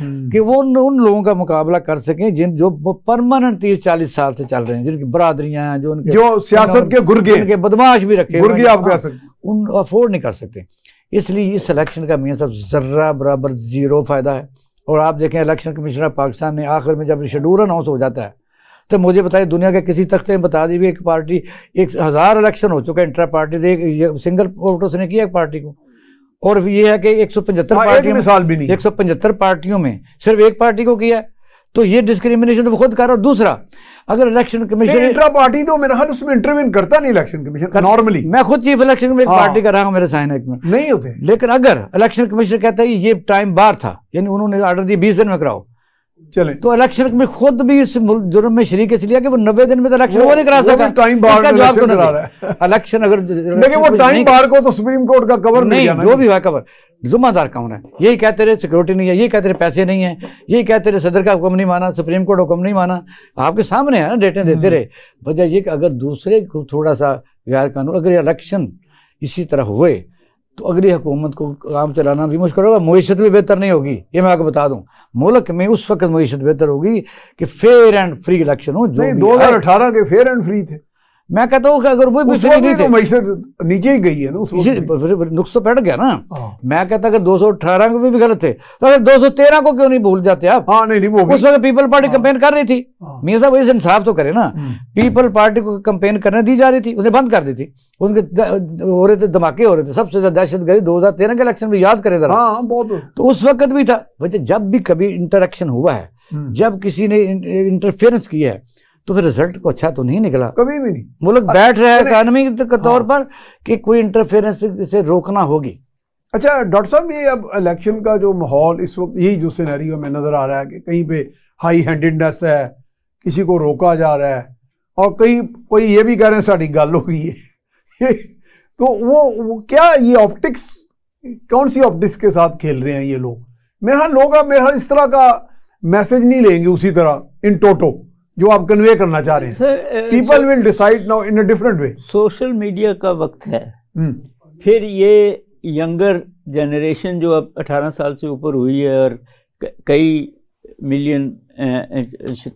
हम्म। कि वो उन, लोगों का मुकाबला कर सकें जिन जो परमानेंट तीस चालीस साल से चल रहे हैं जिनकी बरादरियां हैं जो उनके जो सियासत के गुर्गे उनके बदमाश भी रखे गुर्गे आप कह हाँ, सकते उन अफोर्ड नहीं कर सकते इसलिए इस इलेक्शन का मियाँ साहब ज़र्रा बराबर ज़ीरो फ़ायदा है और आप देखें इलेक्शन कमिश्नर पाकिस्तान ने आखिर में जब शेड्यूल अनाउंस हो जाता है तो मुझे बताइए दुनिया के किसी तख्ते में बता दीजिए एक पार्टी एक हज़ार इलेक्शन हो चुका है इंटर पार्टी एक सिंगल वोटों से ने किया एक पार्टी को और ये है कि एक सौ पचहत्तर हाँ, पार्टियों भी नहीं एक सौ पचहत्तर पार्टियों में सिर्फ एक पार्टी को किया तो ये डिस्क्रिमिनेशन तो खुद कर और दूसरा अगर इलेक्शन कमीशन इंट्रा पार्टी तो मेरा हाल उसमें इंटरवीन करता नहीं इलेक्शन कमीशन नॉर्मली मैं खुद चीफ इलेक्शन में एक पार्टी हाँ। का रहा हूँ मेरे साइन एक में नहीं होते लेकिन अगर इलेक्शन कमीशन कहता है ये टाइम बार था यानी उन्होंने ऑर्डर दिया बीस दिन में कराओ चले तो इलेक्शन में खुद भी इस जुर्म में शरीक इसलिए कि वो नब्बे दिन में तो इलेक्शन वो नहीं करा सकता टाइम बार का जवाब क्यों करा रहा है इलेक्शन अगर लेकिन वो टाइम बार को तो सुप्रीम कोर्ट का कवर नहीं जो भी हुआ कवर जुम्मेदार कौन है यही कहते रहे सिक्योरिटी नहीं है यही कहते रहे पैसे नहीं है यही कहते रहे सदर का हुक्म नहीं माना सुप्रीम कोर्ट हुक्म नहीं माना आपके सामने है ना डेटें देते हम्म। रहे वजह ये कि अगर दूसरे को थोड़ा सा गैर कानून अगर इलेक्शन इसी तरह हुए तो अगली हुकूमत को काम चलाना भी मुश्किल होगा मीशत भी बेहतर नहीं होगी ये मैं आपको बता दूं मुल्क में उस वक्त मीशत बेहतर होगी कि फेयर एंड फ्री इलेक्शन हो जो दो हज़ार अठारह के फेयर एंड फ्री थे मैं कहता हूँ अगर वो भी फ्री नहीं तो थे नीचे ही गई है ना उस नुक्स तो पड़ गया ना हाँ। मैं कहता अगर दो सौ अठारह को भी, भी गलत थे तो अगर दो सौ तेरह को क्यों नहीं भूल जाते आप आ, हाँ, नहीं नहीं वो उस वक्त पीपल पार्टी कंपेन कर रही थी मियाँ साहब इस इंसाफ तो करे ना पीपल हम्म। पार्टी को कंपेन करने दी जा रही थी उसने बंद कर दी थी उनके हो रहे थे धमाके हो रहे थे सबसे ज्यादा दहशत गर्दी दो हजार तेरह के इलेक्शन में याद करें जरा हाँ, तो उस वक्त भी था जब भी कभी इंटरक्शन हुआ है हम्म। जब किसी ने इंटरफेरेंस किया है तो फिर रिजल्ट को अच्छा तो नहीं निकला कभी भी नहीं वो लोग बैठ रहे हैं इकोनॉमी के हाँ। तौर पर कि कोई इंटरफेरेंस इसे रोकना होगी अच्छा डॉक्टर साहब ये अब इलेक्शन का जो माहौल इस वक्त यही जो सिनेरियो में नज़र आ रहा है कि कहीं पे हाई हैंडेडनेस है किसी को रोका जा रहा है और कहीं कोई ये भी कह रहे हैं साड़ी गल हो गई है तो वो, वो क्या ये ऑप्टिक्स कौन सी ऑप्टिक्स के साथ खेल रहे हैं ये लोग मेरे हाँ लोग अब मेरा हाँ इस तरह का मैसेज नहीं लेंगे उसी तरह इन टोटो जो आप कन्वे करना चाह रहे हैं people will decide now in a different way social media का वक्त है hmm. फिर ये यंगर जनरेशन जो अब 18 साल से ऊपर हुई है और कई मिलियन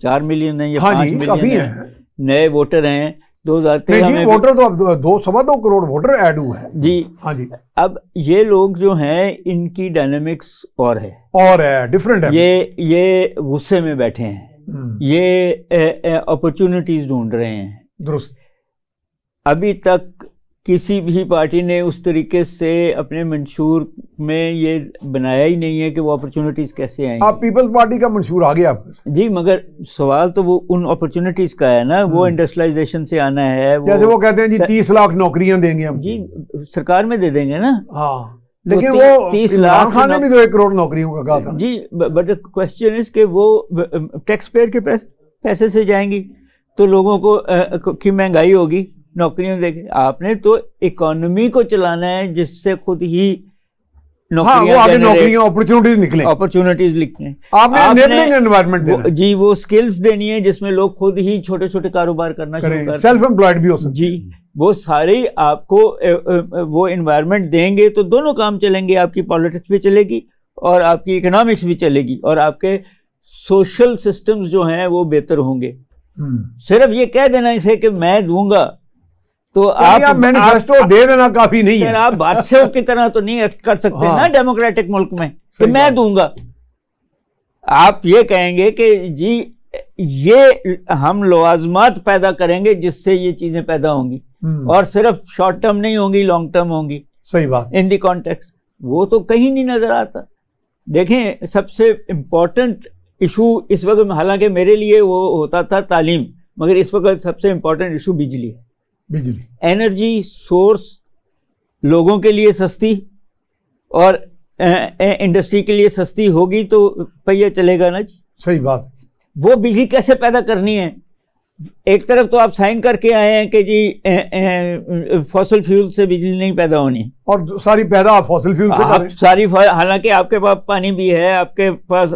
चार मिलियन है या हाँ पाँच मिलियन है नए वोटर हैं दो हजार वोटर तो अब दो, दो सवा दो करोड़ वोटर ऐड हुए हैं जी हाँ जी अब ये लोग जो हैं इनकी डायनेमिक्स और है और है डिफरेंट है ये ये गुस्से में बैठे हैं हम्म। ये अपॉर्चुनिटीज ढूंढ रहे हैं दुरुस्त अभी तक किसी भी पार्टी ने उस तरीके से अपने मंशूर में ये बनाया ही नहीं है कि वो अपॉर्चुनिटीज कैसे आए आप पीपल्स पार्टी का मंशूर आ गया आपके जी मगर सवाल तो वो उन अपॉर्चुनिटीज का है ना वो इंडस्ट्रियलाइजेशन हम्म। से आना है वो जैसे वो कहते हैं जी तीस लाख नौकरियां देंगे हम जी सरकार में दे देंगे ना हाँ लेकिन तो वो तीस लाख खान ने भी दो एक करोड़ नौकरियों का कहा था जी बट क्वेश्चन इज के वो टैक्स पेयर के पैसे पैसे से जाएंगी तो लोगों को uh, की महंगाई होगी नौकरियों देखे आपने तो इकोनॉमी को चलाना है जिससे खुद ही हाँ, वो आगे नौकरियां अपॉर्चुनिटीज निकले अपॉर्चुनिटीज लिखने आपने एनेबलिंग एनवायरनमेंट देना जी वो स्किल्स देनी है जिसमें लोग खुद ही छोटे छोटे कारोबार करना शुरू कर सेल्फ एम्प्लॉयड भी हो सकते जी वो सारी आपको वो इन्वायरमेंट देंगे तो दोनों काम चलेंगे आपकी पॉलिटिक्स भी चलेगी और आपकी इकोनॉमिक्स भी चलेगी और आपके सोशल सिस्टम्स जो हैं वो बेहतर होंगे हम्म। सिर्फ ये कह देना इसे कि मैं दूंगा तो, तो आप मैनिफेस्टो दे देना काफी नहीं है आप बादशाह की तरह तो नहीं एक्ट कर सकते हाँ। ना डेमोक्रेटिक मुल्क में कि मैं दूंगा आप ये कहेंगे कि जी ये हम लवाजमात पैदा करेंगे जिससे ये चीजें पैदा होंगी हम्म। और सिर्फ शॉर्ट टर्म नहीं होंगी लॉन्ग टर्म होंगी सही बात इन दी कॉन्टेक्स वो तो कहीं नहीं नजर आता देखें सबसे इम्पोर्टेंट इशू इस वक्त हालांकि मेरे लिए वो होता था तालीम मगर इस वक्त सबसे इम्पोर्टेंट इशू बिजली है बिजली एनर्जी सोर्स लोगों के लिए सस्ती और ए, ए, इंडस्ट्री के लिए सस्ती होगी तो पहिया चलेगा ना जी सही बात वो बिजली कैसे पैदा करनी है एक तरफ तो आप साइन करके आए हैं कि जी फॉसिल फ्यूल से बिजली नहीं पैदा होनी और सारी पैदा फॉसिल फ्यूल से आप सारी हालांकि आपके पास पानी भी है आपके पास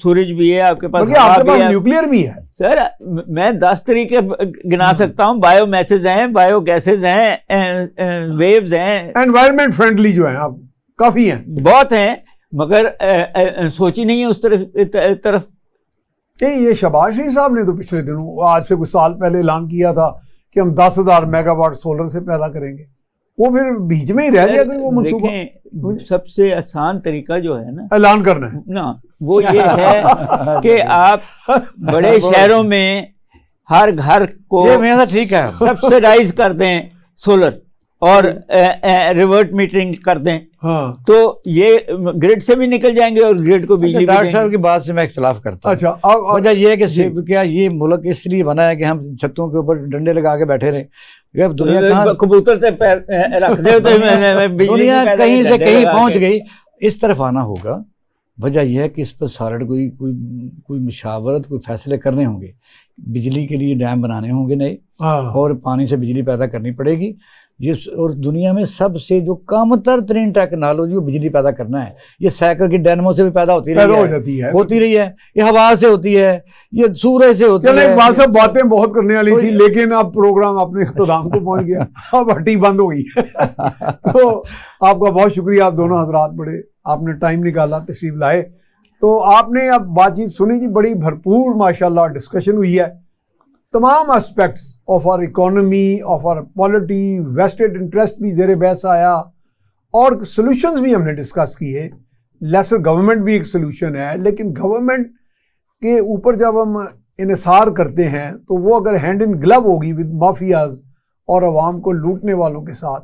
सूरज भी है आपके पास आपके पास न्यूक्लियर भी है सर मैं दस तरीके गिना हम्म। सकता हूँ बायो मैसेज हैं बायो गैसेज हैं वेव्स हैं एनवायरमेंट फ्रेंडली जो है आप काफी हैं बहुत हैं मगर सोची नहीं है उस तरफ तरफ नहीं ये शबाज शरीफ साहब ने तो पिछले दिनों आज से कुछ साल पहले ऐलान किया था कि हम दस हज़ार मेगावाट सोलर से पैदा करेंगे वो फिर बीच में ही रह गया वो सबसे आसान तरीका जो है ना ऐलान करना है ना वो ये है कि आप बड़े शहरों में हर घर को ठीक है सब्सिडाइज कर दें सोलर और रिवर्ट हम्म। मीटरिंग कर दें हाँ। तो ये ग्रिड से भी निकल जाएंगे और ग्रिड को बिजली अच्छा, डॉक्टर साहब की बात से मैं इख्तलाफ करता हूँ अच्छा अब वजह यह है कि क्या ये मुल्क इसलिए बना है कि हम छतों के ऊपर डंडे लगा के बैठे रहे दुनिया तो कबूतर तो तो से दुनिया कहीं से कहीं पहुंच गई इस तरफ आना होगा वजह यह है कि इस पर सारे कोई कोई कोई मशावरत कोई फैसले करने होंगे बिजली के लिए डैम बनाने होंगे नए हाँ। और पानी से बिजली पैदा करनी पड़ेगी जिस और दुनिया में सबसे जो कमतर तरीन टेक्नोलॉजी बिजली पैदा करना है ये साइकिल की डैनमो से भी पैदा होती पैदा रही हो जाती है होती रही है ये हवा से होती है ये सूर्य से होती है इकबाल साहब बातें बहुत करने वाली थी लेकिन अब प्रोग्राम अपने अख्ताम को पहुंच गया अब हट्टी बंद हो गई तो आपका बहुत शुक्रिया आप दोनों हजरात बड़े आपने टाइम निकाला तशरीफ लाए तो आपने अब बातचीत सुनी जी बड़ी भरपूर माशाला डिस्कशन हुई है तमाम aspects of our economy of our polity vested interest भी जेर बहस आया और सोल्यूशन भी हमने डिस्कस किए लेसर गवर्नमेंट भी एक सोल्यूशन है लेकिन गवर्नमेंट के ऊपर जब हम इसार करते हैं तो वो अगर हैंड इन ग्लव होगी विद माफियाज और आवाम को लूटने वालों के साथ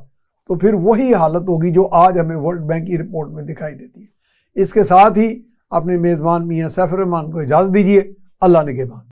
तो फिर वही हालत होगी जो आज हमें वर्ल्ड बैंक की रिपोर्ट में दिखाई देती है इसके साथ ही अपने मेज़बान मियाँ सैफरमान को इजाज़त दीजिए अल्लाह ने के बाद